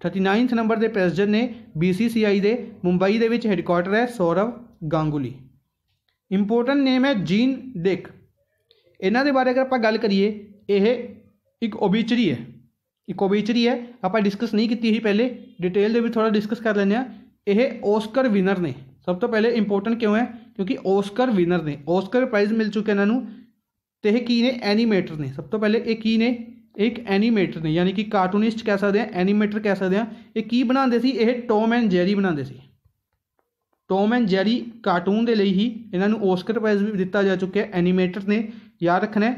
थर्टी नाइनथ नंबर के प्रेजिडेंट ने बी सी सी आई के मुंबई के हैडकुआटर है सौरव गांगुली इंपोर्टेंट नेम है जीन डिक इन बारे अगर आप गल करिए एक ओबीचरी है एक ओबीचरी है आप डिस्कस नहीं की पहले डिटेल थोड़ा डिस्कस कर लें ओस्कर विनर ने सब तो पहले इंपोर्टेंट क्यों है ਕਿਉਂਕਿ ਓਸਕਰ ਵਿਨਰ ਨੇ ਓਸਕਰ ਪ੍ਰਾਈਜ਼ ਮਿਲ ਚੁੱਕਿਆ ਇਹਨਾਂ ਨੂੰ ਤੇ ਇਹ ਕੀ ਨੇ ਐਨੀਮੇਟਰ ਨੇ ਸਭ ਤੋਂ ਪਹਿਲੇ ਇਹ ਕੀ ਨੇ ਇੱਕ ਐਨੀਮੇਟਰ ਨੇ ਯਾਨੀ ਕਿ ਕਾਰਟੂਨਿਸਟ ਕਹਿ ਸਕਦੇ ਆ ਐਨੀਮੇਟਰ ਕਹਿ ਸਕਦੇ ਆ ਇਹ ਕੀ ਬਣਾਉਂਦੇ ਸੀ ਇਹ ਟੋਮ ਐਂਡ ਜੈਰੀ ਬਣਾਉਂਦੇ ਸੀ ਟੋਮ ਐਂਡ ਜੈਰੀ ਕਾਰਟੂਨ ਦੇ ਲਈ ਹੀ ਇਹਨਾਂ ਨੂੰ ਓਸਕਰ ਪ੍ਰਾਈਜ਼ ਵੀ ਦਿੱਤਾ ਜਾ ਚੁੱਕਿਆ ਐਨੀਮੇਟਰ ਨੇ ਯਾਦ ਰੱਖਣਾ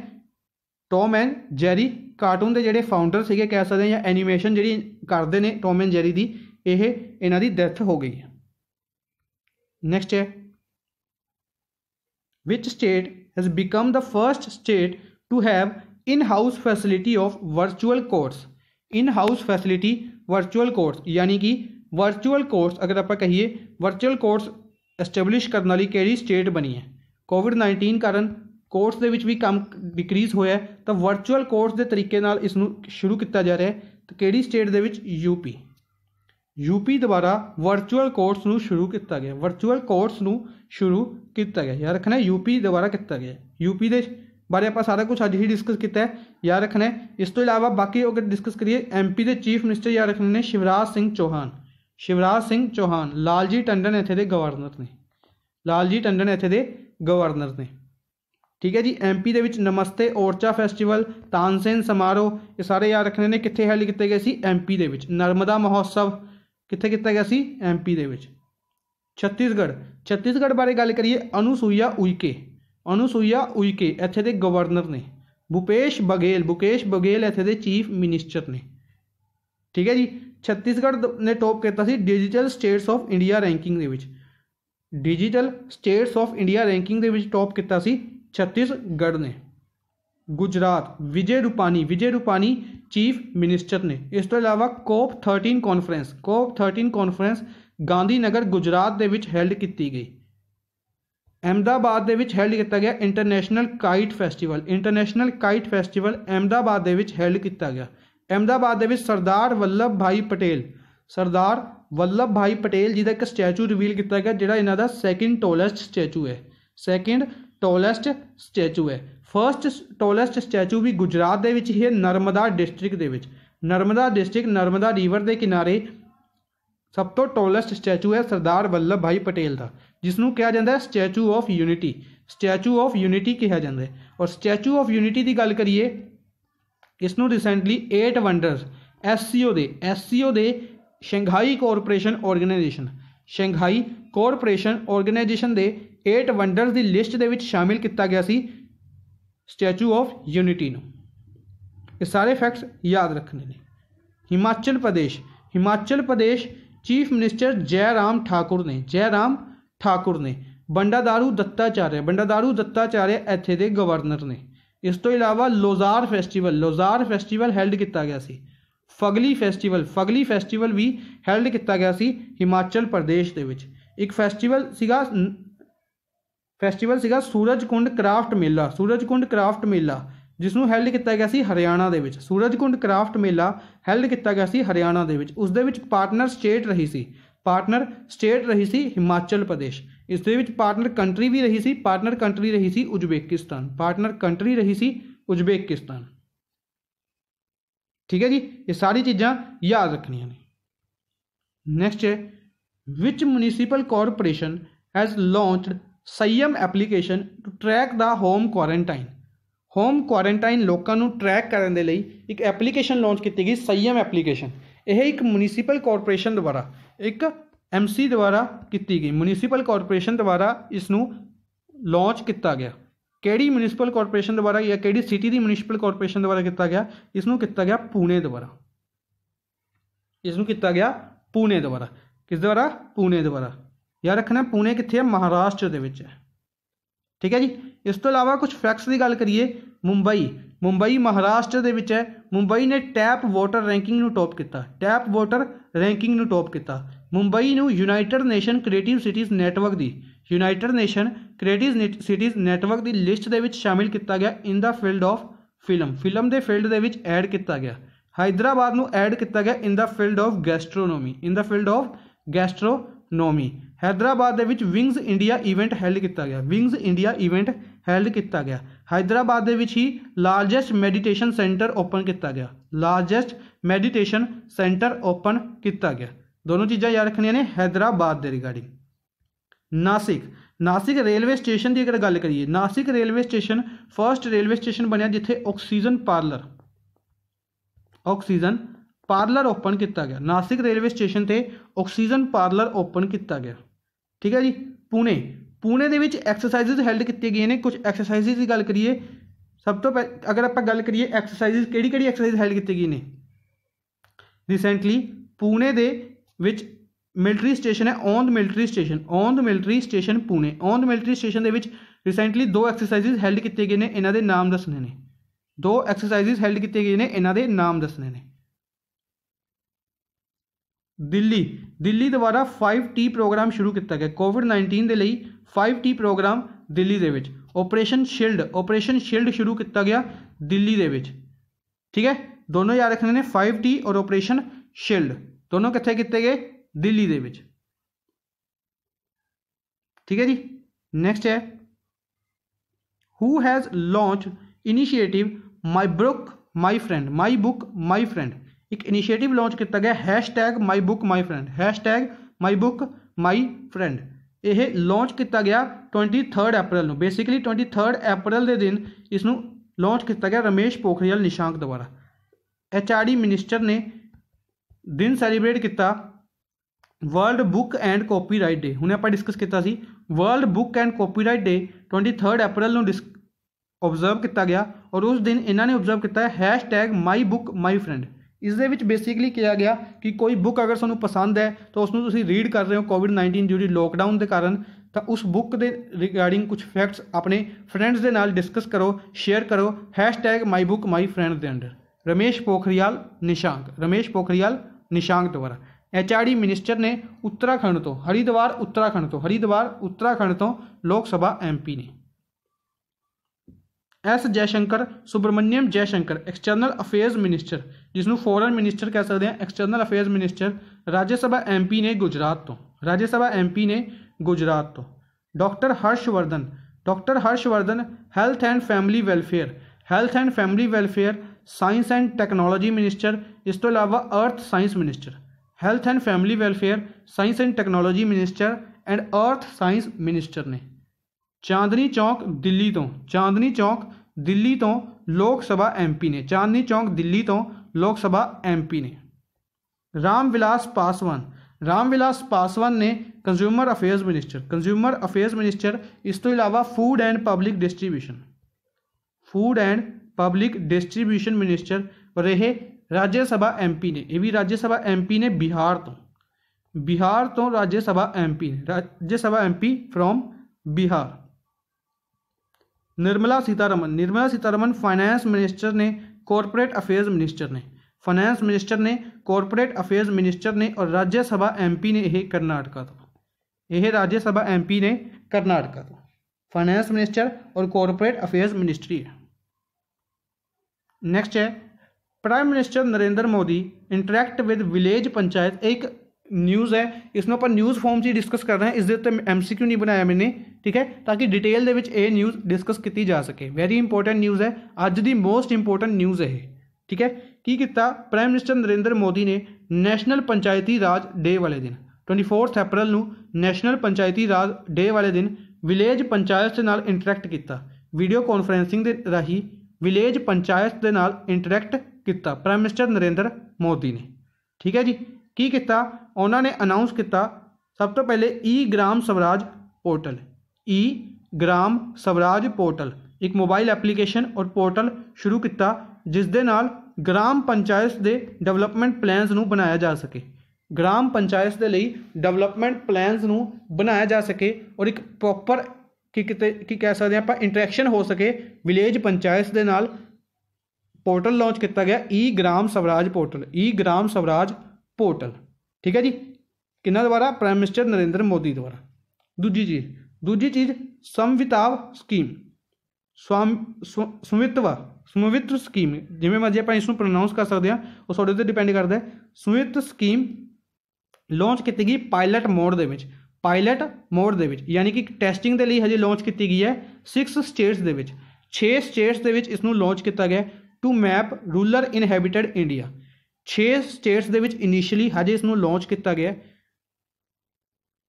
ਟੋਮ ਐਂਡ ਜੈਰੀ ਕਾਰਟੂਨ ਦੇ ਜਿਹੜੇ ਫਾਊਂਡਰ ਸੀਗੇ ਕਹਿ ਸਕਦੇ ਆ ਜਾਂ ਐਨੀਮੇਸ਼ਨ ਜਿਹੜੀ ਕਰਦੇ ਨੇ ਟੋਮ ਐਂਡ ਜੈਰੀ ਦੀ ਇਹ ਇਹਨਾਂ ਦੀ ਡੈਥ ਹੋ ਗਈ ਹੈ ਨੈਕਸਟ ਹੈ which state has become the first state to have in-house facility of virtual course in house facility virtual course यानी कि वर्चुअल कोर्स अगर आप कहिए वर्चुअल कोर्स ਐਸਟੈਬਲਿਸ਼ करने वाली कही स्टेट बनी है कोविड नाइनटीन कारण कोर्स के भी कम डिक्रीज ਡਿਕਰੀਜ਼ ਹੋਇਆ ਤਾਂ ਵਰਚੁਅਲ ਕੋਰਸ ਦੇ ਤਰੀਕੇ ਨਾਲ ਇਸ ਨੂੰ ਸ਼ੁਰੂ ਕੀਤਾ ਜਾ ਰਿਹਾ ਹੈ ਤਾਂ ਯੂਪੀ ਦੁਆਰਾ ਵਰਚੁਅਲ ਕੋਰਸ ਨੂੰ ਸ਼ੁਰੂ ਕੀਤਾ ਗਿਆ ਵਰਚੁਅਲ ਕੋਰਸ ਨੂੰ ਸ਼ੁਰੂ ਕੀਤਾ ਗਿਆ ਯਾਦ ਰੱਖਣਾ ਯੂਪੀ ਦੁਆਰਾ ਕੀਤਾ ਗਿਆ ਯੂਪੀ ਦੇ ਬਾਰੇ ਆਪਾਂ ਸਾਰਾ ਕੁਝ ਅੱਜ ਹੀ ਡਿਸਕਸ ਕੀਤਾ ਹੈ ਯਾਦ ਰੱਖਣਾ ਇਸ ਤੋਂ ਇਲਾਵਾ ਬਾਕੀ ਅਗਰ ਡਿਸਕਸ ਕਰੀਏ ਐਮਪੀ ਦੇ ਚੀਫ ਮਿਨਿਸਟਰ ਯਾਦ ਰੱਖਣੇ ਨੇ ਸ਼ਿਵਰਾਜ ਸਿੰਘ ਚੌਹਾਨ ਸ਼ਿਵਰਾਜ ਸਿੰਘ ਚੌਹਾਨ ਲਾਲਜੀ ਟੰਡਨ ਇੱਥੇ ਦੇ ਗਵਰਨਰ ਨੇ ਲਾਲਜੀ ਟੰਡਨ ਇੱਥੇ ਦੇ ਗਵਰਨਰ ਨੇ ਠੀਕ ਹੈ ਜੀ ਐਮਪੀ ਦੇ ਵਿੱਚ ਨਮਸਤੇ ਔਰਚਾ ਫੈਸਟੀਵਲ ਤਾਨਸੇਨ ਸਮਾਰੋਹ ਇਹ ਸਾਰੇ ਯਾਦ ਰੱਖਣੇ ਨੇ ਕਿੱਥੇ ਹੈਲਡ ਕੀਤੇ ਗਏ ਸੀ ਐਮਪੀ ਦੇ ਵਿੱਚ ਨਰਮਦਾ ਮਹੋਤਸਵ ਕਿੱਥੇ ਕੀਤਾ ਗਿਆ ਸੀ ਐਮਪੀ ਦੇ ਵਿੱਚ ਛੱਤੀਸਗੜ੍ਹ ਛੱਤੀਸਗੜ੍ਹ ਬਾਰੇ ਗੱਲ ਕਰੀਏ ਅਨੁਸੂਇਆ ਉਈਕੇ ਅਨੁਸੂਇਆ ਉਈਕੇ ਇੱਥੇ ਦੇ ਗਵਰਨਰ ਨੇ ਭੁਪੇਸ਼ ਬਗੇਲ ਭੁਕੇਸ਼ ਬਗੇਲ ਇੱਥੇ ਦੇ ਚੀਫ ਮਿਨਿਸਟਰ ਨੇ ਠੀਕ ਹੈ ਜੀ ਛੱਤੀਸਗੜ੍ਹ ਨੇ ਟੌਪ ਕੀਤਾ ਸੀ digital states of India ranking ਦੇ ਵਿੱਚ digital states of India ranking ਦੇ ਵਿੱਚ ਟੌਪ ਕੀਤਾ ਸੀ ਛੱਤੀਸਗੜ੍ਹ ਨੇ ਗੁਜਰਾਤ ਵਿਜੇ ਰੂਪਾਨੀ ਵਿਜੇ ਰੂਪਾਨੀ ਚੀਫ ਮਿਨਿਸਟਰ ਨੇ ਇਸ ਤੋਂ ਇਲਾਵਾ COP 13 conference COP 13 conference Gandhinagar Gujarat ਦੇ ਵਿੱਚ ਹੈਲਡ ਕੀਤੀ ਗਈ ਅਹਿਮਦਾਬਾਦ ਦੇ ਵਿੱਚ ਹੈਲਡ ਕੀਤਾ ਗਿਆ international kite festival international kite festival Ahmedabad ਦੇ ਵਿੱਚ ਹੈਲਡ ਕੀਤਾ ਗਿਆ ਅਹਿਮਦਾਬਾਦ ਦੇ ਵਿੱਚ ਸਰਦਾਰ ਵੱਲਭ ਭਾਈ ਪਟੇਲ ਸਰਦਾਰ ਵੱਲਭ ਭਾਈ ਪਟੇਲ ਜੀ ਦਾ ਇੱਕ ਸਟੈਚੂ ਰਿਵੀਲ ਕੀਤਾ ਗਿਆ ਜਿਹੜਾ ਇਹਨਾਂ ਦਾ ਸੈਕਿੰਡ ਟੋਲੈਸਟ ਸਟੈਚੂ ਹੈ ਸੈਕਿੰਡ ਟੋਲੈਸਟ ਸਟੈਚੂ ਹੈ ਫਰਸਟ ਟੋਲੈਸਟ ਸਟੈਚੂ ਵੀ ਗੁਜਰਾਤ ਦੇ ਵਿੱਚ ਹੀ ਹੈ ਨਰਮਦਾ ਡਿਸਟ੍ਰਿਕਟ ਦੇ ਵਿੱਚ ਨਰਮਦਾ ਡਿਸਟ੍ਰਿਕਟ ਨਰਮਦਾ ਰਿਵਰ ਦੇ ਕਿਨਾਰੇ ਸਭ ਤੋਂ ਟੋਲੈਸਟ ਸਟੈਚੂ ਹੈ ਸਰਦਾਰ ਵੱਲਭ ਭਾਈ ਪਟੇਲ ਦਾ ਜਿਸ ਨੂੰ ਕਿਹਾ ਜਾਂਦਾ ਹੈ statue of unity statue of unity ਕਿਹਾ ਜਾਂਦਾ ਹੈ ਔਰ ਸਟੈਚੂ ਆਫ ਯੂਨਿਟੀ ਦੀ ਗੱਲ ਕਰੀਏ ਇਸ ਨੂੰ ਰੀਸੈਂਟਲੀ 8 ਵੰਡਰਸ ਐਸਸੀਓ ਦੇ ਐਸਸੀਓ ਦੇ Shanghai corporation organisation Shanghai corporation organisation ਦੇ 8 ਵੰਡਰਸ ਦੀ ਲਿਸਟ ਦੇ ਵਿੱਚ ਸ਼ਾਮਿਲ ਕੀਤਾ ਗਿਆ ਸੀ स्टैचू ऑफ यूनिटी नो ये सारे फैक्ट्स याद रखने ने हिमाचल प्रदेश हिमाचल प्रदेश चीफ मिनिस्टर जयराम ठाकुर ने जयराम ठाकुर ने बंडा दारू दत्ताचार्य बंडा दारू दत्ताचार्य इतने के गवर्नर ने इस तो इलावा Losar festival Losar festival held किया गया सी फगली फैसटिवल फगली फैसटिवल भी हैल्ड किया गया सी हिमाचल प्रदेश के एक फैसटिवल सगा ਫੈਸਟੀਵਲ ਸੀਗਾ ਸੂਰਜਕੁੰਡ ਕ੍ਰਾਫਟ ਮੇਲਾ ਸੂਰਜਕੁੰਡ ਕ੍ਰਾਫਟ ਮੇਲਾ ਜਿਸ ਨੂੰ ਹੈਲਡ ਕੀਤਾ ਗਿਆ ਸੀ ਹਰਿਆਣਾ ਦੇ ਵਿੱਚ ਸੂਰਜਕੁੰਡ ਕ੍ਰਾਫਟ ਮੇਲਾ ਹੈਲਡ ਕੀਤਾ ਗਿਆ ਸੀ ਹਰਿਆਣਾ ਦੇ ਵਿੱਚ ਉਸ ਦੇ ਵਿੱਚ ਪਾਰਟਨਰ ਸਟੇਟ ਰਹੀ ਸੀ ਪਾਰਟਨਰ ਸਟੇਟ ਰਹੀ ਸੀ ਹਿਮਾਚਲ ਪ੍ਰਦੇਸ਼ ਇਸ ਦੇ ਵਿੱਚ ਪਾਰਟਨਰ ਕੰਟਰੀ ਵੀ ਰਹੀ ਸੀ ਪਾਰਟਨਰ ਕੰਟਰੀ ਰਹੀ ਸੀ ਉਜ਼ਬੇਕਿਸਤਾਨ ਪਾਰਟਨਰ ਕੰਟਰੀ ਰਹੀ ਸੀ ਉਜ਼ਬੇਕਿਸਤਾਨ ਠੀਕ ਹੈ ਜੀ ਇਹ ਸਾਰੀ ਚੀਜ਼ਾਂ ਯਾਦ ਰੱਖਣੀਆਂ ਨੇ ਨੈਕਸਟ ਹੈ which corporation has launched Sanyam application to track the home quarantine home quarantine ਲੋਕਾਂ ਨੂੰ ਟਰੈਕ ਕਰਨ ਦੇ ਲਈ ਇੱਕ ਐਪਲੀਕੇਸ਼ਨ ਲਾਂਚ ਕੀਤੀ ਗਈ ਸੰਯਮ ਐਪਲੀਕੇਸ਼ਨ ਇਹ ਇੱਕ ਮਿਊਨਿਸਪਲ ਕਾਰਪੋਰੇਸ਼ਨ ਦੁਆਰਾ ਇੱਕ ਐਮਸੀ ਦੁਆਰਾ ਕੀਤੀ ਗਈ ਮਿਊਨਿਸਪਲ ਕਾਰਪੋਰੇਸ਼ਨ ਦੁਆਰਾ ਇਸ ਨੂੰ ਲਾਂਚ ਕੀਤਾ ਗਿਆ ਕਿਹੜੀ ਮਿਊਨਿਸਪਲ ਕਾਰਪੋਰੇਸ਼ਨ ਦੁਆਰਾ ਜਾਂ ਕਿਹੜੀ ਸਿਟੀ ਦੀ ਮਿਊਨਿਸਪਲ ਕਾਰਪੋਰੇਸ਼ਨ ਦੁਆਰਾ ਕੀਤਾ ਗਿਆ ਇਸ ਨੂੰ ਕੀਤਾ ਗਿਆ ਪੂਨੇ ਦੁਆਰਾ ਇਸ ਨੂੰ ਕੀਤਾ ਗਿਆ ਪੂਨੇ ਦੁਆਰਾ ਕਿਸ ਦੁਆਰਾ ਪੂਨੇ ਦੁਆਰਾ ਯਾਦ ਰੱਖਣਾ ਪੂਨੇ ਕਿੱਥੇ ਹੈ ਮਹਾਰਾਸ਼ਟਰ ਦੇ ਵਿੱਚ ਹੈ ਠੀਕ ਹੈ ਜੀ ਇਸ ਤੋਂ ਇਲਾਵਾ ਕੁਝ ਫੈਕਟਸ ਦੀ ਗੱਲ ਕਰੀਏ ਮੁੰਬਈ ਮੁੰਬਈ ਮਹਾਰਾਸ਼ਟਰ ਦੇ ਵਿੱਚ ਹੈ ਮੁੰਬਈ ਨੇ ਟੈਪ ਵਾਟਰ ਰੈਂਕਿੰਗ ਨੂੰ ਟੌਪ ਕੀਤਾ ਟੈਪ ਵਾਟਰ ਰੈਂਕਿੰਗ ਨੂੰ ਟੌਪ ਕੀਤਾ ਮੁੰਬਈ ਨੂੰ United Nation creative cities network ਦੀ United Nation creative cities network ਦੀ ਲਿਸਟ ਦੇ ਵਿੱਚ ਸ਼ਾਮਿਲ ਕੀਤਾ ਗਿਆ in the field of film film ਦੇ ਫੀਲਡ ਦੇ ਵਿੱਚ ਐਡ ਕੀਤਾ ਗਿਆ ਹਾਈਦਰਾਬਾਦ ਨੂੰ ਐਡ ਕੀਤਾ ਗਿਆ in the field of gastronomy in the field of gastronomy Hyderabad ਦੇ ਵਿੱਚ ਵਿੰਗਸ ਇੰਡੀਆ ਇਵੈਂਟ ਹੈਲਡ ਕੀਤਾ ਗਿਆ ਵਿੰਗਸ ਇੰਡੀਆ ਇਵੈਂਟ ਹੈਲਡ ਕੀਤਾ ਗਿਆ ਹੈਦਰਾਬਾਦ ਦੇ ਵਿੱਚ ਹੀ ਲਾਰਜੈਸਟ ਮੈਡੀਟੇਸ਼ਨ ਸੈਂਟਰ ਓਪਨ ਕੀਤਾ ਗਿਆ ਲਾਰਜੈਸਟ ਮੈਡੀਟੇਸ਼ਨ ਸੈਂਟਰ ਓਪਨ ਕੀਤਾ ਗਿਆ ਦੋਨੋਂ ਚੀਜ਼ਾਂ ਯਾਦ ਰੱਖਣੀਆਂ ਨੇ ਹੈਦਰਾਬਾਦ ਦੇ regarding Nashik Nashik railway station ਦੀ ਅਗਰ ਗੱਲ ਕਰੀਏ Nashik railway station first railway station ਬਣਿਆ ਜਿੱਥੇ oxygen parlour oxygen parlour open ਕੀਤਾ ਗਿਆ ਨਾਸਿਕ ਰੇਲਵੇ ਸਟੇਸ਼ਨ ਤੇ ਆਕਸੀਜਨ ਪਾਰਲਰ ਓਪਨ ਕੀਤਾ ਗਿਆ ਠੀਕ ਹੈ ਜੀ ਪੂਨੇ ਪੂਨੇ ਦੇ ਵਿੱਚ ਐਕਸਰਸਾਈਜ਼ਸ ਹੈਲਡ ਕੀਤੀ ਗਈਆਂ ਨੇ ਕੁਝ ਐਕਸਰਸਾਈਜ਼ਸ ਦੀ ਗੱਲ ਕਰੀਏ ਸਭ ਤੋਂ ਪਹਿਲਾਂ ਅਗਰ ਆਪਾਂ ਗੱਲ ਕਰੀਏ ਐਕਸਰਸਾਈਜ਼ਸ ਕਿਹੜੀ ਕਿਹੜੀ ਐਕਸਰਸਾਈਜ਼ ਹੈਲਡ ਕੀਤੀ ਗਈਆਂ ਨੇ ਰੀਸੈਂਟਲੀ ਪੂਨੇ ਦੇ ਵਿੱਚ ਮਿਲਟਰੀ ਸਟੇਸ਼ਨ ਹੈ on the military station on the military station Pune on the military station ਦੇ ਵਿੱਚ ਰੀਸੈਂਟਲੀ ਦੋ ਐਕਸਰਸਾਈਜ਼ਸ ਹੈਲਡ ਕੀਤੇ ਗਏ ਨੇ ਇਹਨਾਂ ਦੇ ਨਾਮ ਦੱਸਣੇ ਨੇ ਦੋ ਐਕਸਰਸਾਈਜ਼ਸ ਹੈਲਡ ਕੀਤੇ ਗਏ ਨੇ ਇਹਨਾਂ ਦੇ ਨਾਮ ਦੱਸਣੇ ਨੇ दिल्ली दिल्ली द्वारा फाइव टी प्रोग्राम शुरू किया गया कोविड नाइनटीन के लिए फाइव टी प्रोग्राम दिल्ली के ओपरेशन शिल्ड ओपरेशन शिल्ड शुरू किया गया दिल्ली के ठीक है दोनों याद रखने ने फाइव टी और ओपरेशन शिल्ड दोनों कितने किए गए दिल्ली के ठीक है जी नैक्सट है who has launch initiative my book my friend my book my friend ਇੱਕ ਇਨੀਸ਼ੀਏਟਿਵ ਲਾਂਚ ਕੀਤਾ ਗਿਆ #mybookmyfriend #mybookmyfriend ਇਹ ਲਾਂਚ ਕੀਤਾ ਗਿਆ 23 ਅਪ੍ਰੈਲ ਨੂੰ ਬੇਸਿਕਲੀ 23 ਅਪ੍ਰੈਲ ਦੇ ਦਿਨ ਇਸ ਨੂੰ ਲਾਂਚ ਕੀਤਾ ਗਿਆ ਰਮੇਸ਼ ਪੋਖਰੀਆਲ ਨਿਸ਼ਾਂਕ ਦੁਆਰਾ ਐਚਆਰਡੀ ਮਿਨਿਸਟਰ ਨੇ ਦਿਨ ਸੈਲੀਬ੍ਰੇਟ ਕੀਤਾ world book and copyright day ਹੁਣੇ ਆਪਾਂ ਡਿਸਕਸ ਕੀਤਾ ਸੀ world book and copyright day 23 April ਨੂੰ ਆਬਜ਼ਰਵ ਕੀਤਾ ਗਿਆ ਔਰ ਉਸ ਦਿਨ ਇਹਨਾਂ ਨੇ ਆਬਜ਼ਰਵ ਕੀਤਾ ਹੈ #mybookmyfriend ਇਸ ਦੇ ਵਿੱਚ ਬੇਸਿਕਲੀ ਕਿਹਾ ਗਿਆ ਕਿ ਕੋਈ ਬੁੱਕ ਅਗਰ ਤੁਹਾਨੂੰ ਪਸੰਦ ਹੈ ਤਾਂ ਉਸ ਨੂੰ ਤੁਸੀਂ ਰੀਡ ਕਰ ਰਹੇ ਹੋ ਕੋਵਿਡ-19 ਜਿਹੜੀ ਲੋਕਡਾਊਨ ਦੇ ਕਾਰਨ ਤਾਂ ਉਸ ਬੁੱਕ ਦੇ ਰਿਗਾਰਡਿੰਗ ਕੁਝ ਫੈਕਟਸ ਆਪਣੇ ਫਰੈਂਡਸ ਦੇ ਨਾਲ ਡਿਸਕਸ ਕਰੋ ਸ਼ੇਅਰ ਕਰੋ ਫਰੈਂਡਸ ਦੇ ਅੰਡਰ ਰਮੇਸ਼ ਪੋਖਰੀਆਲ ਨਿਸ਼ਾਂਕ ਰਮੇਸ਼ ਪੋਖਰੀਆਲ ਨਿਸ਼ਾਂਕ ਦੁਆਰਾ ਐਚਆਰਡੀ ਮਿਨਿਸਟਰ ਨੇ ਉੱਤਰਾਖੰਡ ਤੋਂ ਹਰੀਦਵਾਰ ਉੱਤਰਾਖੰਡ ਤੋਂ ਹਰੀਦਵਾਰ ਉੱਤਰਾਖੰਡ ਤੋਂ ਲੋਕ ਸਭਾ ਐਮਪੀ ਨੇ ਐਸ ਜੈਸ਼ੰਕਰ ਜੈ ਜੈਸ਼ੰਕਰ ਐਕਸਟਰਨਲ ਅਫੇਅਰਸ ਮਿਨਿਸਟਰ जिसनों फॉरन मिनिस्टर कह सकते हैं external affair minister Rajya Sabha M P ने गुजरात तो राज्यसभा एम पी ने गुजरात तो doctor Harshvardhan doctor Harshvardhan health and family welfare health and family welfare science and technology minister इस तो अलावा earth science minister health and family welfare science and technology minister and earth science minister ने चांदनी चौंक दिल्ली तो चांदनी चौंक दिल्ली तो लोकसभा पी ने चांदनी चौंक दिल्ली तो लोकसभा एमपी ने रामविलास पासवान रामविलास पासवान ने consumer affairs minister consumer affairs minister इस तो इलावा food and public distribution food and public distribution minister रहे राज्यसभा एम पी ने यह भी राज्यसभा एम पी ने बिहार तो बिहार तो राज्यसभा एम पी ने Rajya Sabha M P from Bihar Nirmala Sitharaman Nirmala Sitharaman finance minister ने कॉरपोरेट अफेयर्स मिनिस्टर ने फाइनेंस मिनिस्टर ने कॉरपोरेट अफेयर्स मिनिस्टर ने और राज्यसभा एमपी ने यह कर्नाटका तो यह राज्यसभा एमपी ने कर्नाटका तो फाइनेंस मिनिस्टर और कॉरपोरेट अफेयर्स मिनिस्ट्री है नेक्स्ट है prime minister Narendra Modi interact with village panchayat एक ਨਿਊਜ਼ ਇਸ ਨੂੰ ਆਪਾਂ ਨਿਊਜ਼ ਫਾਰਮ 'ਚ ਹੀ ਡਿਸਕਸ ਕਰ ਰਹੇ ਹਾਂ ਇਸ ਦੇ ਉੱਤੇ ਐਮਸੀਕਿਊ ਨਹੀਂ ਬਣਾਇਆ ਮੈਨੇ ਠੀਕ ਹੈ ਤਾਂ ਕਿ ਡਿਟੇਲ ਦੇ ਵਿੱਚ ਇਹ ਨਿਊਜ਼ ਡਿਸਕਸ ਕੀਤੀ ਜਾ ਸਕੇ ਵੈਰੀ ਇੰਪੋਰਟੈਂਟ ਨਿਊਜ਼ ਹੈ ਅੱਜ ਦੀ ਮੋਸਟ ਇੰਪੋਰਟੈਂਟ ਨਿਊਜ਼ ਹੈ ਠੀਕ ਹੈ ਕੀ ਕੀਤਾ ਪ੍ਰਾਈਮ ਮਿਨਿਸਟਰ ਨਰਿੰਦਰ ਮੋਦੀ ਨੇ ਨੈਸ਼ਨਲ ਪੰਚਾਇਤੀ ਰਾਜ ਡੇ ਵਾਲੇ ਦਿਨ 24 ਅਪ੍ਰੈਲ ਨੂੰ ਨੈਸ਼ਨਲ ਪੰਚਾਇਤੀ ਰਾਜ ਡੇ ਵਾਲੇ ਦਿਨ ਵਿਲੇਜ ਪੰਚਾਇਤ ਦੇ ਨਾਲ ਇੰਟਰੈਕਟ ਕੀਤਾ ਵੀਡੀਓ ਕਾਨਫਰੈਂਸਿੰਗ ਦੇ ਰਾਹੀਂ ਵਿਲੇਜ ਪੰਚਾਇਤ ਦੇ ਨਾਲ ਇੰਟਰੈਕਟ ਕੀਤਾ ਪ੍ਰਾਈਮ ਮਿਨਿਸਟਰ ਨਰਿੰਦਰ ਮੋਦੀ ਨੇ ਠੀਕ ਹੈ ਜੀ ਕੀ ਕੀਤਾ ਉਹਨਾਂ ਨੇ ਅਨਾਉਂਸ ਕੀਤਾ ਸਭ ਤੋਂ ਪਹਿਲੇ e e Gram Swaraj portal e e Gram Swaraj portal ਇੱਕ ਮੋਬਾਈਲ ਐਪਲੀਕੇਸ਼ਨ ਔਰ ਪੋਰਟਲ ਸ਼ੁਰੂ ਕੀਤਾ ਜਿਸ ਦੇ ਨਾਲ ਗ੍ਰਾਮ ਪੰਚਾਇਤ ਦੇ ਡਿਵੈਲਪਮੈਂਟ ਪਲਾਨਸ ਨੂੰ ਬਣਾਇਆ ਜਾ ਸਕੇ ਗ੍ਰਾਮ ਪੰਚਾਇਤ ਦੇ ਲਈ ਡਿਵੈਲਪਮੈਂਟ ਪਲਾਨਸ ਨੂੰ ਬਣਾਇਆ ਜਾ ਸਕੇ ਔਰ ਇੱਕ ਪ੍ਰੋਪਰ ਕੀ ਕਿਤੇ ਕੀ ਕਹਿ ਸਕਦੇ ਆਪਾਂ ਇੰਟਰੈਕਸ਼ਨ ਹੋ ਸਕੇ ਵਿਲੇਜ ਪੰਚਾਇਤ ਦੇ ਨਾਲ ਪੋਰਟਲ ਲਾਂਚ ਕੀਤਾ ਗਿਆ e e Gram Swaraj portal e Gram Swaraj portal ਠੀਕ ਹੈ ਜੀ ਕਿੰਨਾ ਦੁਆਰਾ ਪ੍ਰਾਈਮ ਮਿਨਿਸਟਰ ਨਰਿੰਦਰ ਮੋਦੀ ਦੁਆਰਾ ਦੂਜੀ ਚੀਜ਼ ਦੂਜੀ ਚੀਜ਼ ਸੰਵਿਤਾਵ ਸਕੀਮ ਸੁਮਿਤਵ ਸੁਮਿਤਵਾ ਸੁਮਿਤਰ ਸਕੀਮ ਜਿਵੇਂ ਮਰਜ਼ੀ ਆਪਾਂ ਇਸ ਨੂੰ ਪ੍ਰੋਨਾਂਸ ਕਰ ਸਕਦੇ ਆ ਉਹ ਤੁਹਾਡੇ ਉੱਤੇ ਡਿਪੈਂਡ ਕਰਦਾ ਹੈ ਸੁਮਿਤ ਸਕੀਮ ਲਾਂਚ ਕੀਤੀ ਗਈ ਪਾਇਲਟ ਮੋਡ ਦੇ ਵਿੱਚ ਪਾਇਲਟ ਮੋਡ ਦੇ ਵਿੱਚ ਯਾਨੀ ਕਿ ਟੈਸਟਿੰਗ ਦੇ ਲਈ ਹਜੇ ਲਾਂਚ ਕੀਤੀ ਗਈ ਹੈ 6 ਸਟੇਟਸ ਦੇ ਵਿੱਚ 6 ਸਟੇਟਸ ਦੇ ਵਿੱਚ ਇਸ ਨੂੰ ਲਾਂਚ ਕੀਤਾ ਗਿਆ to map rural inhabited India 6 states ਦੇ ਵਿੱਚ ਇਨੀਸ਼ੀਅਲੀ ਹਜੇ ਇਸ ਨੂੰ ਲਾਂਚ ਕੀਤਾ ਗਿਆ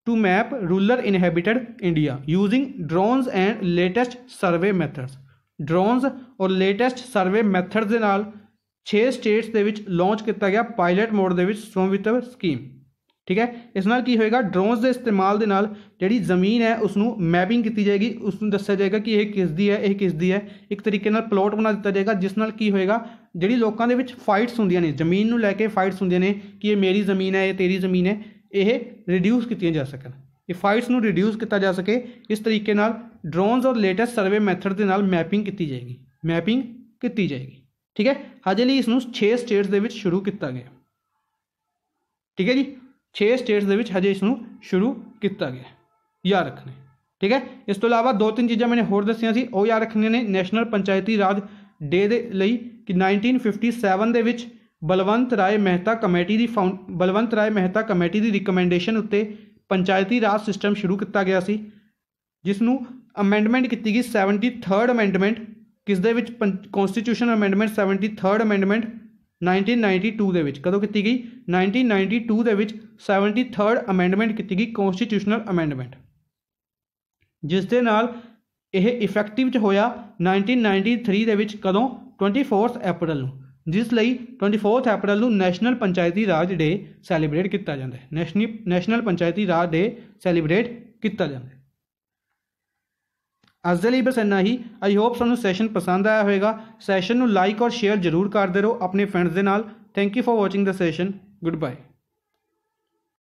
to map rural inhabited India using drones and latest survey methods drones ਔਰ ਲੇਟੈਸਟ ਸਰਵੇ ਮੈਥਡਸ ਦੇ ਨਾਲ 6 ਸਟੇਟਸ ਦੇ ਵਿੱਚ ਲਾਂਚ ਕੀਤਾ ਗਿਆ ਪਾਇਲਟ ਮੋਡ ਦੇ ਵਿੱਚ ਸੋਮਵਿਤਵ ਸਕੀਮ ਠੀਕ ਹੈ ਇਸ ਨਾਲ ਕੀ ਹੋਏਗਾ ਡਰੋਨਸ ਦੇ ਇਸਤੇਮਾਲ ਦੇ ਨਾਲ ਜਿਹੜੀ ਜ਼ਮੀਨ ਹੈ ਉਸ ਨੂੰ ਮੈਪਿੰਗ ਕੀਤੀ ਜਾਏਗੀ ਉਸ ਨੂੰ ਦੱਸਿਆ ਜਾਏਗਾ ਕਿ ਇਹ ਕਿਸ ਦੀ ਹੈ ਇਹ ਕਿਸ ਦੀ ਹੈ ਇੱਕ ਤਰੀਕੇ ਨਾਲ ਪਲਾਟ ਬਣਾ ਦਿੱਤਾ ਜਾਏਗਾ ਜਿਸ ਨਾਲ ਕੀ ਹੋਏਗਾ ਜਿਹੜੀ ਲੋਕਾਂ ਦੇ ਵਿੱਚ ਫਾਈਟਸ ਹੁੰਦੀਆਂ ਨੇ ਜ਼ਮੀਨ ਨੂੰ ਲੈ ਕੇ ਫਾਈਟਸ ਹੁੰਦੀਆਂ ਨੇ ਕਿ ਇਹ ਮੇਰੀ ਜ਼ਮੀਨ ਹੈ ਇਹ ਤੇਰੀ ਜ਼ਮੀਨ ਹੈ ਇਹ ਰਿਡਿਊਸ ਕੀਤੀਆਂ ਜਾ ਸਕਣ ਇਹ ਫਾਈਟਸ ਨੂੰ ਰਿਡਿਊਸ ਕੀਤਾ ਜਾ ਸਕੇ ਇਸ ਤਰੀਕੇ ਨਾਲ ਡਰੋਨਸ ਔਰ ਲੇਟੈਸਟ ਸਰਵੇ ਮੈਥਡ ਦੇ ਨਾਲ ਮੈਪਿੰਗ ਕੀਤੀ ਜਾਏਗੀ ਮੈਪਿੰਗ ਕੀਤੀ ਜਾਏਗੀ ਠੀਕ ਹੈ ਹਜੇ ਲਈ ਇਸ ਨੂੰ 6 ਸਟੇਟਸ ਦੇ ਵਿੱਚ ਸ਼ੁਰੂ ਕੀਤਾ ਗਿਆ ਠੀਕ ਹੈ ਜੀ 6 ਸਟੇਟਸ ਦੇ ਵਿੱਚ ਹਜੇ ਇਸ ਨੂੰ ਸ਼ੁਰੂ ਕੀਤਾ ਗਿਆ ਯਾਦ ਰੱਖਣਾ ਠੀਕ ਹੈ ਇਸ ਤੋਂ ਇਲਾਵਾ ਦੋ ਤਿੰਨ ਚੀਜ਼ਾਂ ਮੈਨੇ ਹੋਰ ਦੱਸੀਆਂ ਸੀ ਉਹ ਯਾਦ ਰੱਖਣੇ ਨੇ ਨੈਸ਼ਨਲ ਪੰਚਾਇਤੀ ਰਾਜ ਡੇ ਦੇ ਲਈ ਕਿ 1957 ਦੇ ਵਿੱਚ ਬਲਵੰਤ ਰਾਏ ਮਹਿਤਾ ਕਮੇਟੀ ਦੀ ਬਲਵੰਤ ਰਾਏ ਮਹਿਤਾ ਕਮੇਟੀ ਦੀ ਰਿਕਮੈਂਡੇਸ਼ਨ ਉੱਤੇ ਪੰਚਾਇਤੀ ਰਾਜ ਸਿਸਟਮ ਸ਼ੁਰੂ ਕੀਤਾ ਗਿਆ ਸੀ ਜਿਸ ਨੂੰ ਅਮੈਂਡਮੈਂਟ ਕੀਤੀ ਗਈ 73rd ਅਮੈਂਡਮੈਂਟ ਕਿਸ ਦੇ ਵਿੱਚ ਕਨਸਟੀਟਿਊਸ਼ਨ ਅਮੈਂਡਮੈਂਟ 73rd ਅਮੈਂਡਮੈਂਟ 1992 ਦੇ ਵਿੱਚ ਕਦੋਂ ਕੀਤੀ ਗਈ 1992 ਦੇ ਵਿੱਚ 73rd ਅਮੈਂਡਮੈਂਟ ਕੀਤੀ ਗਈ ਕਨਸਟੀਟਿਊਸ਼ਨਲ ਅਮੈਂਡਮੈਂਟ ਜਿਸ ਦੇ ਨਾਲ ਇਹ ਇਫੈਕਟਿਵ ਚ ਹੋਇਆ 1993 ਦੇ ਵਿੱਚ ਕਦੋਂ 24th April ਨੂੰ ਜਿਸ ਲਈ 24th April ਨੂੰ ਨੈਸ਼ਨਲ ਪੰਚਾਇਤੀ ਰਾਜ ਡੇ ਸੈਲੀਬ੍ਰੇਟ ਕੀਤਾ ਜਾਂਦਾ ਹੈ ਨੈਸ਼ਨਲ ਪੰਚਾਇਤੀ ਰਾਜ ਡੇ ਸੈਲੀਬ੍ਰੇਟ ਕੀਤਾ ਜਾਂਦਾ ਹੈ ਅੱਜ ਦੇ ਲਈ ਬਸ ਇੰਨਾ ਹੀ ਆਈ ਹੋਪ ਤੁਹਾਨੂੰ ਸੈਸ਼ਨ ਪਸੰਦ ਆਇਆ ਹੋਵੇਗਾ ਸੈਸ਼ਨ ਨੂੰ ਲਾਈਕ ਔਰ ਸ਼ੇਅਰ ਜ਼ਰੂਰ ਕਰਦੇ ਰਹੋ ਆਪਣੇ ਫਰੈਂਡਸ ਦੇ ਨਾਲ thank you for watching the session good bye